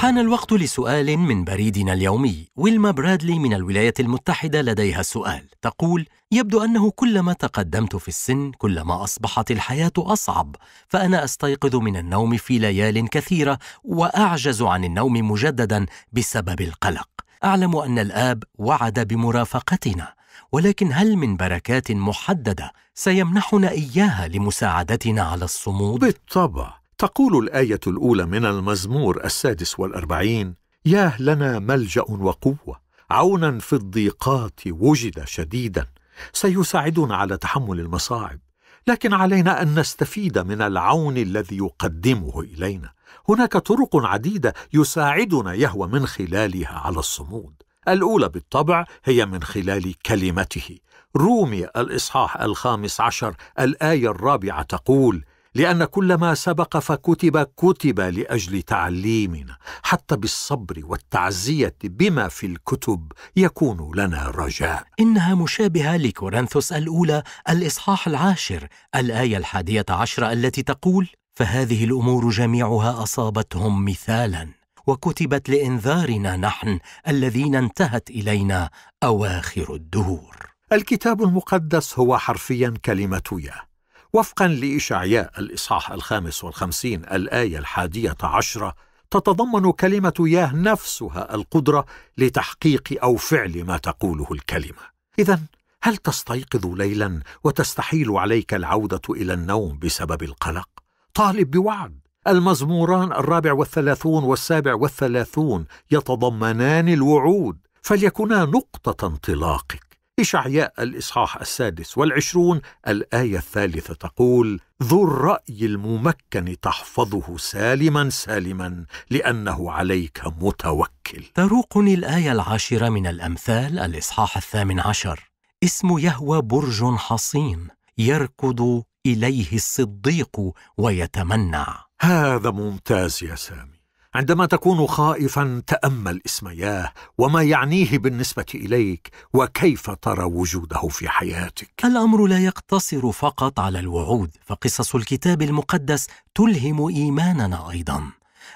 حان الوقت لسؤال من بريدنا اليومي ويلما برادلي من الولايات المتحدة لديها سؤال تقول يبدو أنه كلما تقدمت في السن كلما أصبحت الحياة أصعب فأنا أستيقظ من النوم في ليال كثيرة وأعجز عن النوم مجددا بسبب القلق أعلم أن الآب وعد بمرافقتنا ولكن هل من بركات محددة سيمنحنا إياها لمساعدتنا على الصمود؟ بالطبع تقول الآية الأولى من المزمور السادس والأربعين: ياه لنا ملجأ وقوة، عونا في الضيقات وجد شديدا، سيساعدنا على تحمل المصاعب، لكن علينا أن نستفيد من العون الذي يقدمه إلينا. هناك طرق عديدة يساعدنا يهوى من خلالها على الصمود. الأولى بالطبع هي من خلال كلمته. رومي الإصحاح الخامس عشر الآية الرابعة تقول: لان كل ما سبق فكتب كتب لاجل تعليمنا حتى بالصبر والتعزيه بما في الكتب يكون لنا رجاء انها مشابهه لكورنثوس الاولى الاصحاح العاشر الايه الحاديه عشره التي تقول فهذه الامور جميعها اصابتهم مثالا وكتبت لانذارنا نحن الذين انتهت الينا اواخر الدهور الكتاب المقدس هو حرفيا كلمه ياه وفقا لإشعياء الإصحاح الخامس والخمسين الآية الحادية عشرة تتضمن كلمة ياه نفسها القدرة لتحقيق أو فعل ما تقوله الكلمة إذا هل تستيقظ ليلا وتستحيل عليك العودة إلى النوم بسبب القلق؟ طالب بوعد المزموران الرابع والثلاثون والسابع والثلاثون يتضمنان الوعود فليكونا نقطة انطلاقك إشعياء الإصحاح السادس والعشرون الآية الثالثة تقول ذو الرأي الممكن تحفظه سالما سالما لأنه عليك متوكل تروقني الآية العاشرة من الأمثال الإصحاح الثامن عشر اسم يهوى برج حصين يركض إليه الصديق ويتمنع هذا ممتاز يا سامي عندما تكون خائفا تامل اسم ياه وما يعنيه بالنسبه اليك وكيف ترى وجوده في حياتك الامر لا يقتصر فقط على الوعود فقصص الكتاب المقدس تلهم ايماننا ايضا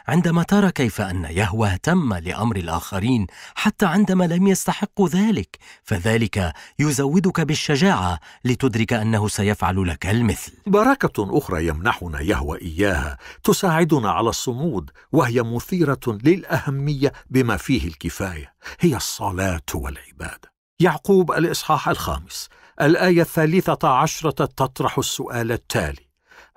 عندما ترى كيف أن يهوى تم لأمر الآخرين حتى عندما لم يستحقوا ذلك فذلك يزودك بالشجاعة لتدرك أنه سيفعل لك المثل بركة أخرى يمنحنا يهوى إياها تساعدنا على الصمود وهي مثيرة للأهمية بما فيه الكفاية هي الصلاة والعبادة يعقوب الإصحاح الخامس الآية الثالثة عشرة تطرح السؤال التالي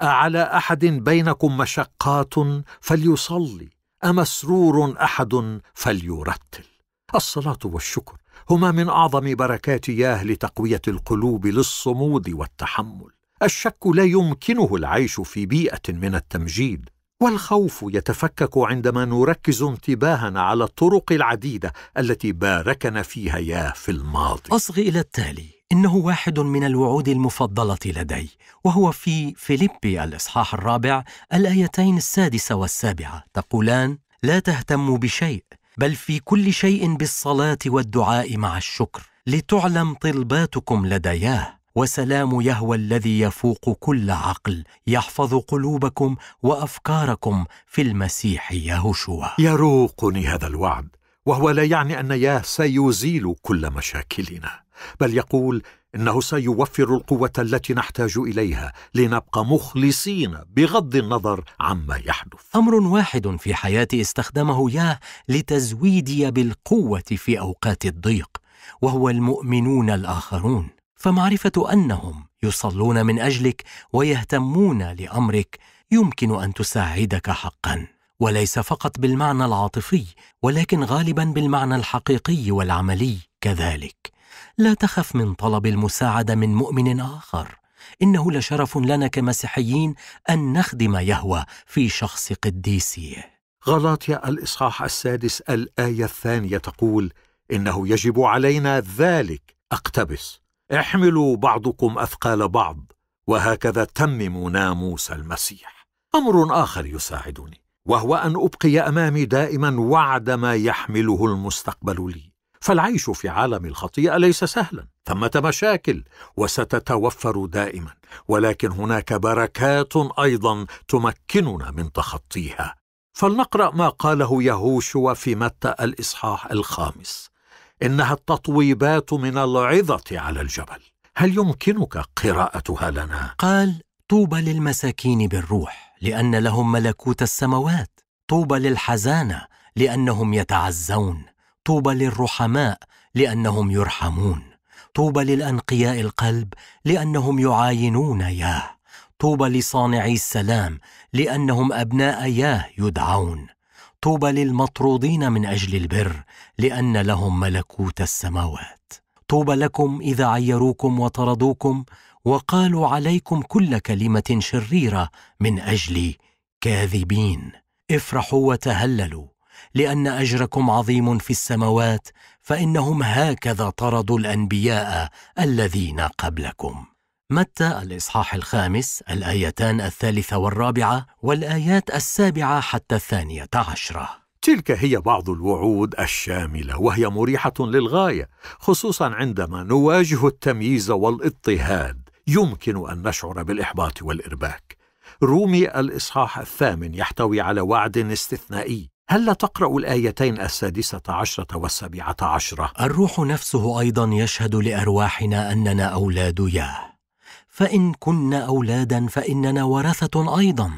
أعلى احد بينكم مشقات فليصلي امسرور احد فليرتل الصلاه والشكر هما من اعظم بركات ياه لتقويه القلوب للصمود والتحمل الشك لا يمكنه العيش في بيئه من التمجيد والخوف يتفكك عندما نركز انتباهنا على الطرق العديده التي باركنا فيها ياه في الماضي أصغي الى التالي إنه واحد من الوعود المفضلة لدي وهو في فيليبي الإصحاح الرابع الآيتين السادسة والسابعة تقولان لا تهتموا بشيء بل في كل شيء بالصلاة والدعاء مع الشكر لتعلم طلباتكم لدياه وسلام يهوى الذي يفوق كل عقل يحفظ قلوبكم وافكاركم في المسيح يهوشوا يروقني هذا الوعد وهو لا يعني ان ياه سيزيل كل مشاكلنا بل يقول انه سيوفر القوه التي نحتاج اليها لنبقى مخلصين بغض النظر عما يحدث امر واحد في حياتي استخدمه ياه لتزويدي بالقوه في اوقات الضيق وهو المؤمنون الاخرون فمعرفه انهم يصلون من اجلك ويهتمون لامرك يمكن ان تساعدك حقا وليس فقط بالمعنى العاطفي ولكن غالبا بالمعنى الحقيقي والعملي كذلك لا تخف من طلب المساعده من مؤمن اخر انه لشرف لنا كمسيحيين ان نخدم يهوى في شخص قديسيه غلاطيا الاصحاح السادس الايه الثانيه تقول انه يجب علينا ذلك اقتبس احملوا بعضكم اثقال بعض وهكذا تمموا ناموس المسيح امر اخر يساعدني وهو ان ابقي امامي دائما وعد ما يحمله المستقبل لي فالعيش في عالم الخطيئه ليس سهلا ثمه مشاكل وستتوفر دائما ولكن هناك بركات ايضا تمكننا من تخطيها فلنقرا ما قاله يهوشوا في متى الاصحاح الخامس انها التطويبات من العظه على الجبل هل يمكنك قراءتها لنا قال طوبى للمساكين بالروح لان لهم ملكوت السموات، طوبى للحزانه لانهم يتعزون طوبى للرحماء لانهم يرحمون طوبى للانقياء القلب لانهم يعاينون ياه طوبى لصانعي السلام لانهم ابناء ياه يدعون طوبى للمطرودين من اجل البر لان لهم ملكوت السماوات طوبى لكم اذا عيروكم وطردوكم وقالوا عليكم كل كلمه شريره من اجلي كاذبين افرحوا وتهللوا لان اجركم عظيم في السماوات فانهم هكذا طردوا الانبياء الذين قبلكم متى الاصحاح الخامس الايتان الثالثه والرابعه والايات السابعه حتى الثانيه عشره تلك هي بعض الوعود الشامله وهي مريحه للغايه خصوصا عندما نواجه التمييز والاضطهاد يمكن ان نشعر بالاحباط والارباك رومي الاصحاح الثامن يحتوي على وعد استثنائي هل تقرأ الآيتين السادسة عشرة والسابعة عشرة؟ الروح نفسه أيضا يشهد لأرواحنا أننا أولاد ياه فإن كنا أولادا فإننا ورثة أيضا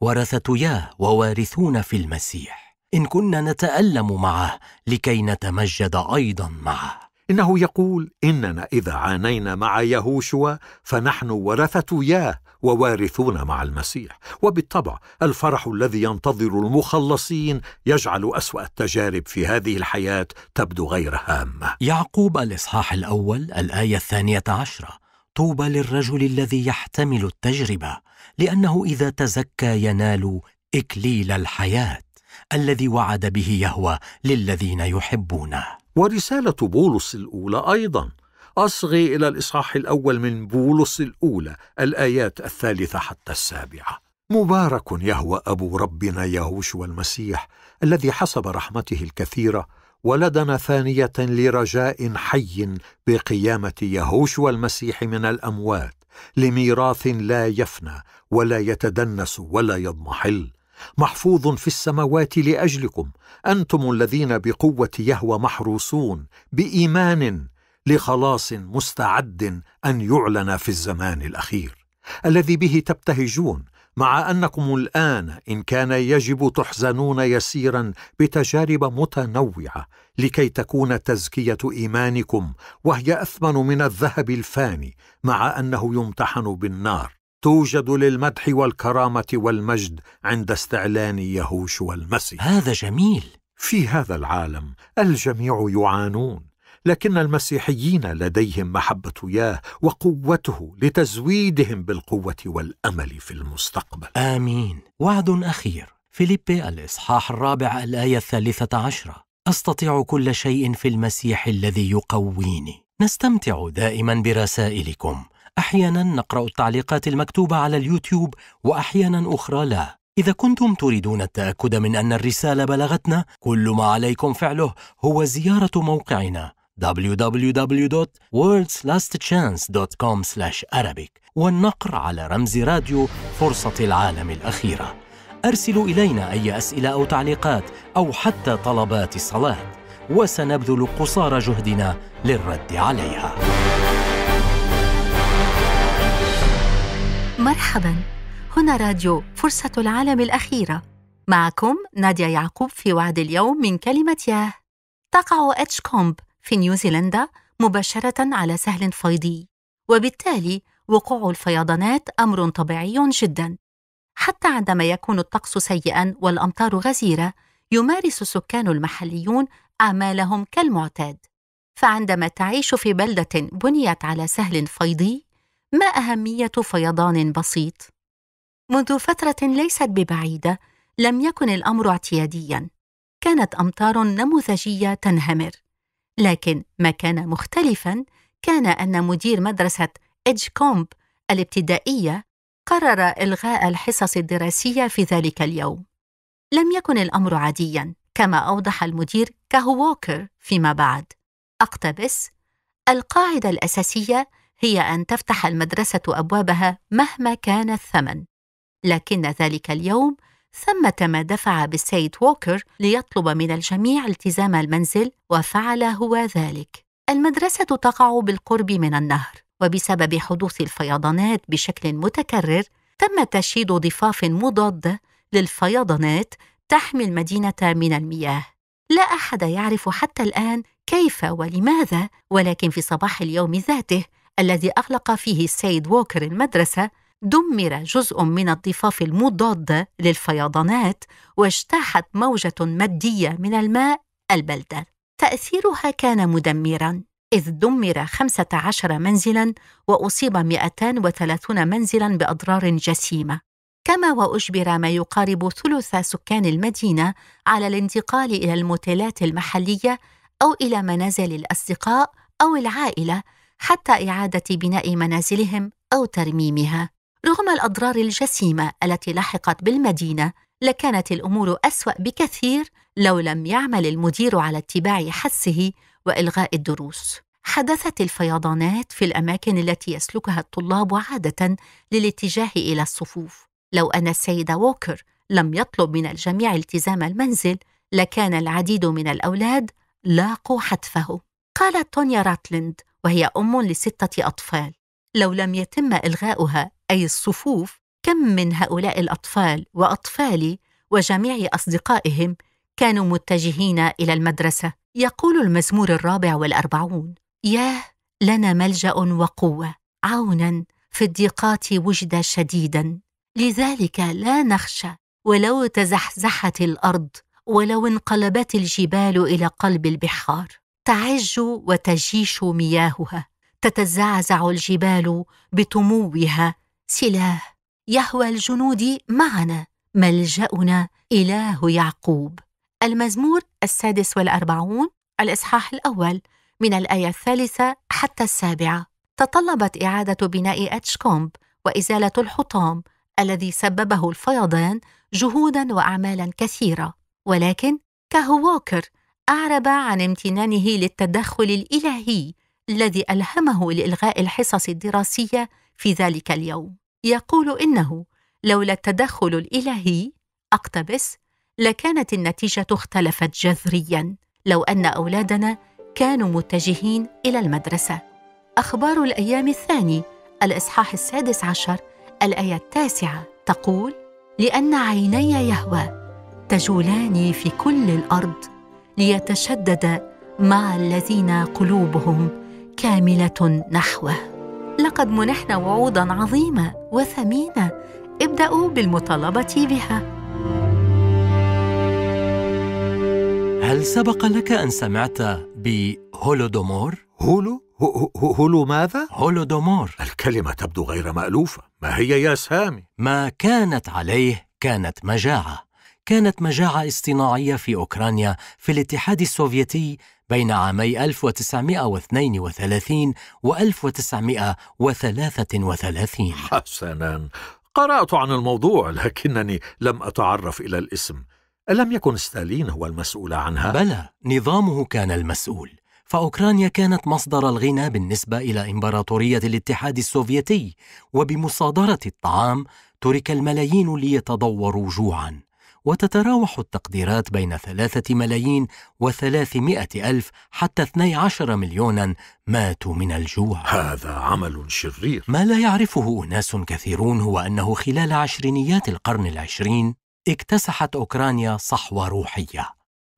ورثة ياه ووارثون في المسيح إن كنا نتألم معه لكي نتمجد أيضا معه إنه يقول إننا إذا عانينا مع يهوشوا فنحن ورثة ياه ووارثون مع المسيح وبالطبع الفرح الذي ينتظر المخلصين يجعل أسوأ التجارب في هذه الحياة تبدو غير هامة يعقوب الإصحاح الأول الآية الثانية عشرة طوبى للرجل الذي يحتمل التجربة لأنه إذا تزكى ينال إكليل الحياة الذي وعد به يهوى للذين يحبونه ورسالة بولس الأولى أيضا أصغي إلى الإصحاح الأول من بولس الأولى الآيات الثالثة حتى السابعة مبارك يهوى أبو ربنا يهوش المسيح الذي حسب رحمته الكثيرة ولدنا ثانية لرجاء حي بقيامة يهوش المسيح من الأموات لميراث لا يفنى ولا يتدنس ولا يضمحل محفوظ في السماوات لاجلكم انتم الذين بقوه يهوى محروسون بايمان لخلاص مستعد ان يعلن في الزمان الاخير الذي به تبتهجون مع انكم الان ان كان يجب تحزنون يسيرا بتجارب متنوعه لكي تكون تزكيه ايمانكم وهي اثمن من الذهب الفاني مع انه يمتحن بالنار توجد للمدح والكرامه والمجد عند استعلان يهوش والمسيح هذا جميل في هذا العالم الجميع يعانون لكن المسيحيين لديهم محبه ياه وقوته لتزويدهم بالقوه والامل في المستقبل امين وعد اخير فيليبي الاصحاح الرابع الايه الثالثه عشره استطيع كل شيء في المسيح الذي يقويني نستمتع دائما برسائلكم أحيانا نقرأ التعليقات المكتوبة على اليوتيوب وأحيانا أخرى لا إذا كنتم تريدون التأكد من أن الرسالة بلغتنا كل ما عليكم فعله هو زيارة موقعنا www.worldslastchance.com/arabic والنقر على رمز راديو فرصة العالم الأخيرة أرسلوا إلينا أي أسئلة أو تعليقات أو حتى طلبات صلاة وسنبذل قصارى جهدنا للرد عليها مرحبا هنا راديو فرصة العالم الأخيرة معكم نادية يعقوب في وعد اليوم من كلمة ياه تقع اتش كومب في نيوزيلندا مباشرة على سهل فيضي وبالتالي وقوع الفيضانات أمر طبيعي جدا حتى عندما يكون الطقس سيئا والأمطار غزيرة يمارس السكان المحليون أعمالهم كالمعتاد فعندما تعيش في بلدة بنيت على سهل فيضي ما أهمية فيضان بسيط؟ منذ فترة ليست ببعيدة لم يكن الأمر اعتياديا كانت أمطار نموذجية تنهمر لكن ما كان مختلفا كان أن مدير مدرسة إدج كومب الابتدائية قرر إلغاء الحصص الدراسية في ذلك اليوم لم يكن الأمر عاديا كما أوضح المدير كهو ووكر فيما بعد أقتبس القاعدة الأساسية هي أن تفتح المدرسة أبوابها مهما كان الثمن لكن ذلك اليوم ثمة ما دفع بالسيد ووكر ليطلب من الجميع التزام المنزل وفعل هو ذلك المدرسة تقع بالقرب من النهر وبسبب حدوث الفيضانات بشكل متكرر تم تشييد ضفاف مضادة للفيضانات تحمي المدينة من المياه لا أحد يعرف حتى الآن كيف ولماذا ولكن في صباح اليوم ذاته الذي أغلق فيه السيد ووكر المدرسة دمر جزء من الضفاف المضاد للفيضانات واجتاحت موجة مادية من الماء البلدة تأثيرها كان مدمراً إذ دمر 15 منزلا وأصيب 230 منزلا بأضرار جسيمة كما وأجبر ما يقارب ثلث سكان المدينة على الانتقال إلى الموتيلات المحلية أو إلى منازل الأصدقاء أو العائلة حتى إعادة بناء منازلهم أو ترميمها رغم الأضرار الجسيمة التي لحقت بالمدينة لكانت الأمور أسوأ بكثير لو لم يعمل المدير على اتباع حسه وإلغاء الدروس حدثت الفيضانات في الأماكن التي يسلكها الطلاب عادة للاتجاه إلى الصفوف لو أن السيد ووكر لم يطلب من الجميع التزام المنزل لكان العديد من الأولاد لاقوا حتفه قالت تونيا راتلند وهي أم لستة أطفال لو لم يتم إلغاؤها أي الصفوف كم من هؤلاء الأطفال وأطفالي وجميع أصدقائهم كانوا متجهين إلى المدرسة يقول المزمور الرابع والأربعون ياه لنا ملجأ وقوة عونا في الضيقات وجد شديدا لذلك لا نخشى ولو تزحزحت الأرض ولو انقلبت الجبال إلى قلب البحار تعج وتجيش مياهها تتزعزع الجبال بتموها سلاه يهوى الجنود معنا ملجأنا إله يعقوب المزمور السادس والأربعون الإصحاح الأول من الآية الثالثة حتى السابعة تطلبت إعادة بناء أتشكومب وإزالة الحطام الذي سببه الفيضان جهودا وأعمالا كثيرة ولكن كهو ووكر أعرب عن امتنانه للتدخل الإلهي الذي ألهمه لإلغاء الحصص الدراسية في ذلك اليوم يقول إنه لولا التدخل الإلهي أقتبس لكانت النتيجة اختلفت جذريا لو أن أولادنا كانوا متجهين إلى المدرسة أخبار الأيام الثاني الإصحاح السادس عشر الآية التاسعة تقول لأن عيني يهوى تجولان في كل الأرض ليتشدد مع الذين قلوبهم كامله نحوه لقد منحنا وعودا عظيمه وثمينه ابداوا بالمطالبه بها هل سبق لك ان سمعت بهولودومور هولو هولو ماذا؟ هولودومور الكلمة تبدو غير مألوفة ما هي يا سامي؟ ما كانت عليه كانت مجاعة كانت مجاعة اصطناعية في أوكرانيا في الاتحاد السوفيتي بين عامي 1932 و 1933 حسناً قرأت عن الموضوع لكنني لم أتعرف إلى الاسم ألم يكن ستالين هو المسؤول عنها؟ بلى نظامه كان المسؤول فأوكرانيا كانت مصدر الغنى بالنسبة إلى إمبراطورية الاتحاد السوفيتي وبمصادرة الطعام ترك الملايين ليتضوروا جوعاً وتتراوح التقديرات بين ثلاثة ملايين وثلاثمائة ألف حتى 12 مليونا ماتوا من الجوع هذا عمل شرير ما لا يعرفه أناس كثيرون هو أنه خلال عشرينيات القرن العشرين اكتسحت أوكرانيا صحوة روحية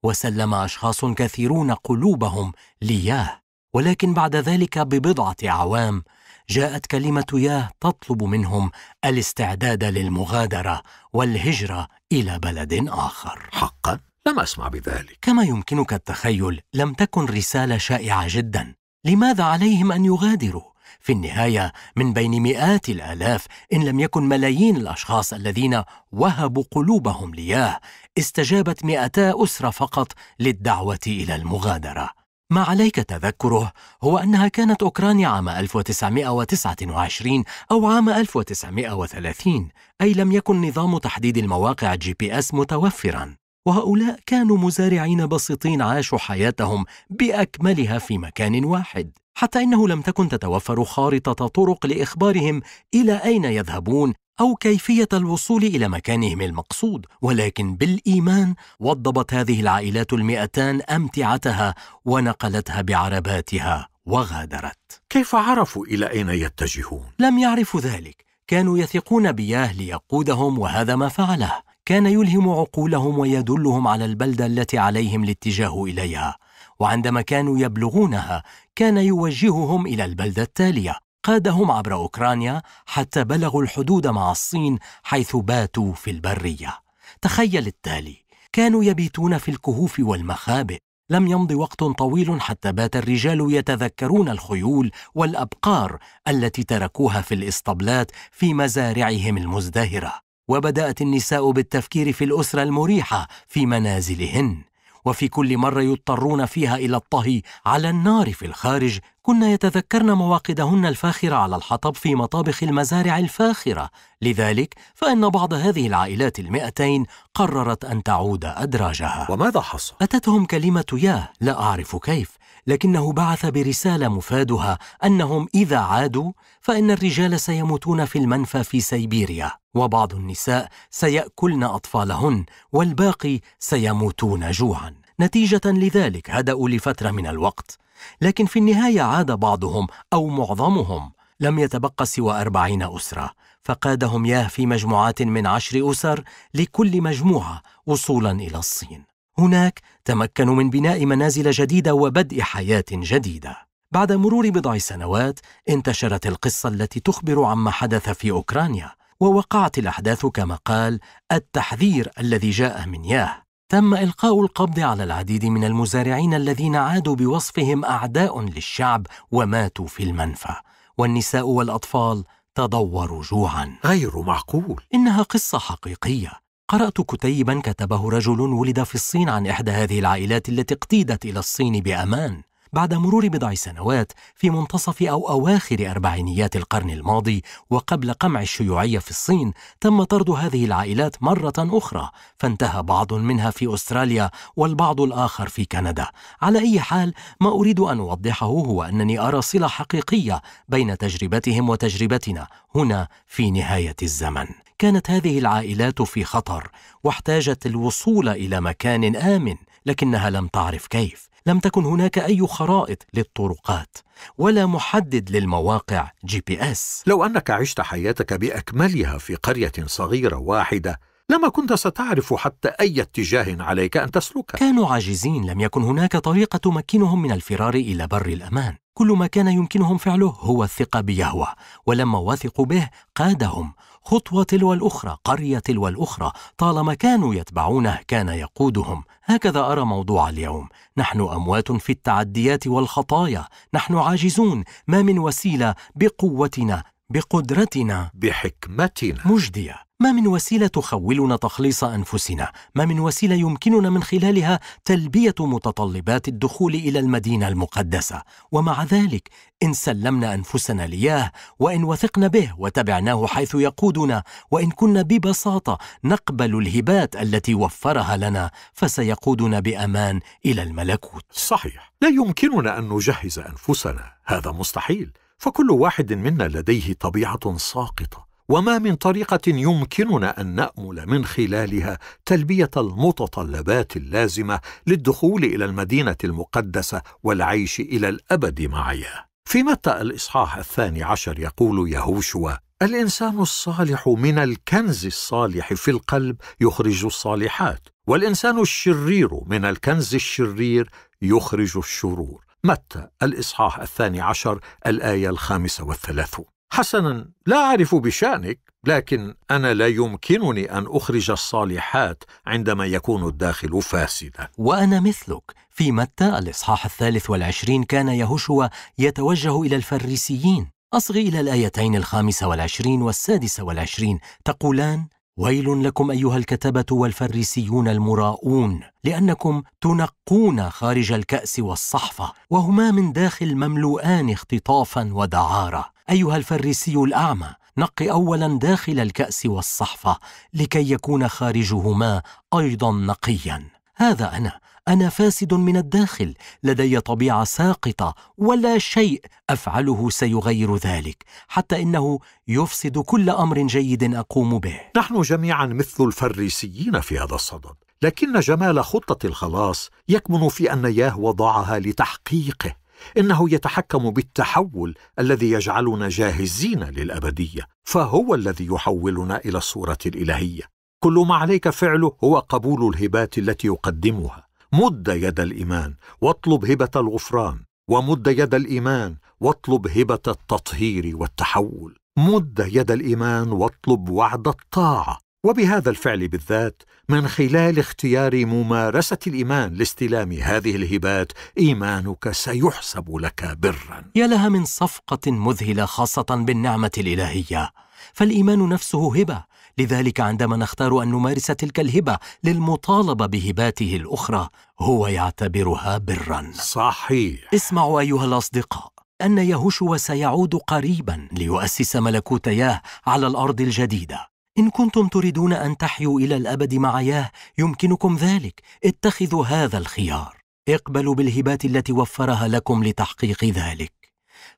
وسلم أشخاص كثيرون قلوبهم لياه ولكن بعد ذلك ببضعة أعوام جاءت كلمة ياه تطلب منهم الاستعداد للمغادرة والهجرة إلى بلد آخر حقا؟ لم أسمع بذلك كما يمكنك التخيل لم تكن رسالة شائعة جدا لماذا عليهم أن يغادروا؟ في النهاية من بين مئات الآلاف إن لم يكن ملايين الأشخاص الذين وهبوا قلوبهم لياه استجابت مئتا أسرة فقط للدعوة إلى المغادرة ما عليك تذكره هو أنها كانت أوكرانيا عام 1929 أو عام 1930 أي لم يكن نظام تحديد المواقع جي بي اس متوفراً وهؤلاء كانوا مزارعين بسيطين عاشوا حياتهم باكملها في مكان واحد حتى انه لم تكن تتوفر خارطه طرق لاخبارهم الى اين يذهبون أو كيفية الوصول إلى مكانهم المقصود ولكن بالإيمان وضبت هذه العائلات المئتان أمتعتها ونقلتها بعرباتها وغادرت كيف عرفوا إلى أين يتجهون؟ لم يعرفوا ذلك كانوا يثقون بياه ليقودهم وهذا ما فعله كان يلهم عقولهم ويدلهم على البلدة التي عليهم الاتجاه إليها وعندما كانوا يبلغونها كان يوجههم إلى البلدة التالية قادهم عبر أوكرانيا حتى بلغوا الحدود مع الصين حيث باتوا في البرية تخيل التالي كانوا يبيتون في الكهوف والمخابئ لم يمض وقت طويل حتى بات الرجال يتذكرون الخيول والأبقار التي تركوها في الإسطبلات في مزارعهم المزدهرة وبدأت النساء بالتفكير في الأسرة المريحة في منازلهن وفي كل مرة يضطرون فيها إلى الطهي على النار في الخارج كن يتذكرن مواقدهن الفاخرة على الحطب في مطابخ المزارع الفاخرة لذلك فإن بعض هذه العائلات المئتين قررت أن تعود أدراجها وماذا حصل؟ أتتهم كلمة ياه لا أعرف كيف لكنه بعث برساله مفادها انهم اذا عادوا فان الرجال سيموتون في المنفى في سيبيريا وبعض النساء سياكلن اطفالهن والباقي سيموتون جوعا نتيجه لذلك هداوا لفتره من الوقت لكن في النهايه عاد بعضهم او معظمهم لم يتبقى سوى أربعين أسرة فقادهم ياه في مجموعات من عشر أسر لكل مجموعة وصولا إلى الصين هناك تمكنوا من بناء منازل جديدة وبدء حياة جديدة. بعد مرور بضع سنوات انتشرت القصة التي تخبر عما حدث في أوكرانيا، ووقعت الأحداث كما قال التحذير الذي جاء من ياه. تم إلقاء القبض على العديد من المزارعين الذين عادوا بوصفهم أعداء للشعب وماتوا في المنفى، والنساء والأطفال تضوروا جوعا. غير معقول. إنها قصة حقيقية. قرأت كتيبا كتبه رجل ولد في الصين عن إحدى هذه العائلات التي اقتيدت إلى الصين بأمان بعد مرور بضع سنوات في منتصف أو أواخر أربعينيات القرن الماضي وقبل قمع الشيوعية في الصين تم طرد هذه العائلات مرة أخرى فانتهى بعض منها في أستراليا والبعض الآخر في كندا على أي حال ما أريد أن أوضحه هو أنني أرى صلة حقيقية بين تجربتهم وتجربتنا هنا في نهاية الزمن كانت هذه العائلات في خطر واحتاجت الوصول الى مكان امن لكنها لم تعرف كيف لم تكن هناك اي خرائط للطرقات ولا محدد للمواقع جي بي اس لو انك عشت حياتك باكملها في قريه صغيره واحده لما كنت ستعرف حتى أي اتجاه عليك أن تسلكه كانوا عاجزين لم يكن هناك طريقة تمكنهم من الفرار إلى بر الأمان كل ما كان يمكنهم فعله هو الثقة بيهوى ولما وثقوا به قادهم خطوة تلو الأخرى قرية تلو الأخرى طالما كانوا يتبعونه كان يقودهم هكذا أرى موضوع اليوم نحن أموات في التعديات والخطايا نحن عاجزون ما من وسيلة بقوتنا بقدرتنا بحكمتنا مجدية ما من وسيله تخولنا تخليص انفسنا ما من وسيله يمكننا من خلالها تلبيه متطلبات الدخول الى المدينه المقدسه ومع ذلك ان سلمنا انفسنا لياه وان وثقنا به وتبعناه حيث يقودنا وان كنا ببساطه نقبل الهبات التي وفرها لنا فسيقودنا بامان الى الملكوت صحيح لا يمكننا ان نجهز انفسنا هذا مستحيل فكل واحد منا لديه طبيعه ساقطه وما من طريقه يمكننا ان نامل من خلالها تلبيه المتطلبات اللازمه للدخول الى المدينه المقدسه والعيش الى الابد معها في متى الاصحاح الثاني عشر يقول يهوشوا الانسان الصالح من الكنز الصالح في القلب يخرج الصالحات والانسان الشرير من الكنز الشرير يخرج الشرور متى الإصحاح الثاني عشر الآية الخامسة والثلاثون حسنا لا اعرف بشانك لكن انا لا يمكنني ان اخرج الصالحات عندما يكون الداخل فاسدا وانا مثلك في متى الاصحاح الثالث والعشرين كان يهوشوا يتوجه الى الفريسيين اصغ الى الايتين الخامسه والعشرين والسادسه والعشرين تقولان ويل لكم ايها الكتبه والفريسيون المراؤون لانكم تنقون خارج الكاس والصحفه وهما من داخل مملوءان اختطافا ودعاره أيها الفريسي الأعمى نق أولا داخل الكأس والصحفة لكي يكون خارجهما أيضا نقيا هذا أنا أنا فاسد من الداخل لدي طبيعة ساقطة ولا شيء أفعله سيغير ذلك حتى إنه يفسد كل أمر جيد أقوم به نحن جميعا مثل الفريسيين في هذا الصدد لكن جمال خطة الخلاص يكمن في أن ياه وضعها لتحقيقه انه يتحكم بالتحول الذي يجعلنا جاهزين للابديه فهو الذي يحولنا الى الصوره الالهيه كل ما عليك فعله هو قبول الهبات التي يقدمها مد يد الايمان واطلب هبه الغفران ومد يد الايمان واطلب هبه التطهير والتحول مد يد الايمان واطلب وعد الطاعه وبهذا الفعل بالذات من خلال اختيار ممارسه الايمان لاستلام هذه الهبات ايمانك سيحسب لك برا يا لها من صفقه مذهله خاصه بالنعمه الالهيه فالايمان نفسه هبه لذلك عندما نختار ان نمارس تلك الهبه للمطالبه بهباته الاخرى هو يعتبرها برا صحيح اسمعوا ايها الاصدقاء ان يهوشوا سيعود قريبا ليؤسس ملكوت ياه على الارض الجديده إن كنتم تريدون أن تحيوا إلى الأبد مع ياه يمكنكم ذلك اتخذوا هذا الخيار اقبلوا بالهبات التي وفرها لكم لتحقيق ذلك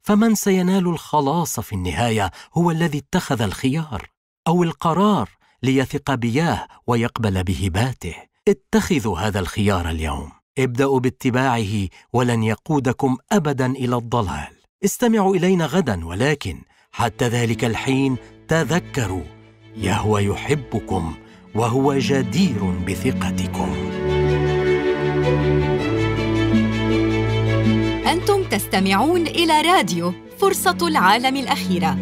فمن سينال الخلاص في النهاية هو الذي اتخذ الخيار أو القرار ليثق بياه ويقبل بهباته اتخذوا هذا الخيار اليوم ابدأوا باتباعه ولن يقودكم أبدا إلى الضلال استمعوا إلينا غدا ولكن حتى ذلك الحين تذكروا يهوى يحبكم وهو جدير بثقتكم انتم تستمعون الى راديو فرصه العالم الاخيره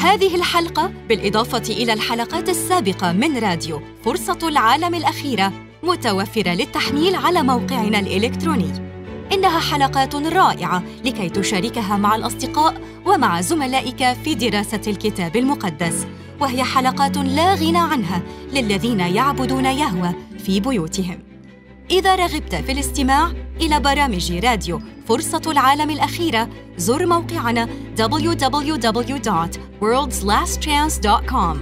هذه الحلقه بالاضافه الى الحلقات السابقه من راديو فرصه العالم الاخيره متوفره للتحميل على موقعنا الالكتروني إنها حلقات رائعة لكي تشاركها مع الأصدقاء ومع زملائك في دراسة الكتاب المقدس وهي حلقات لا غنى عنها للذين يعبدون يهوى في بيوتهم إذا رغبت في الاستماع إلى برامج راديو فرصة العالم الأخيرة زر موقعنا www.worldslastchance.com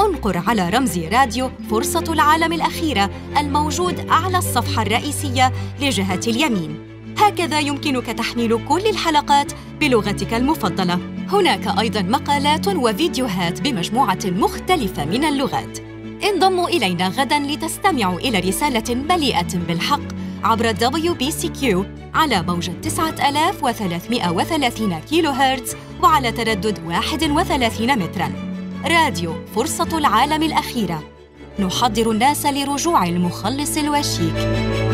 انقر على رمز راديو فرصة العالم الأخيرة الموجود أعلى الصفحة الرئيسية لجهة اليمين هكذا يمكنك تحميل كل الحلقات بلغتك المفضلة هناك أيضاً مقالات وفيديوهات بمجموعة مختلفة من اللغات انضموا إلينا غداً لتستمعوا إلى رسالة مليئة بالحق عبر WBCQ على موجة 9330 كيلو هرتز وعلى تردد 31 متراً راديو فرصة العالم الأخيرة نحضر الناس لرجوع المخلص الوشيك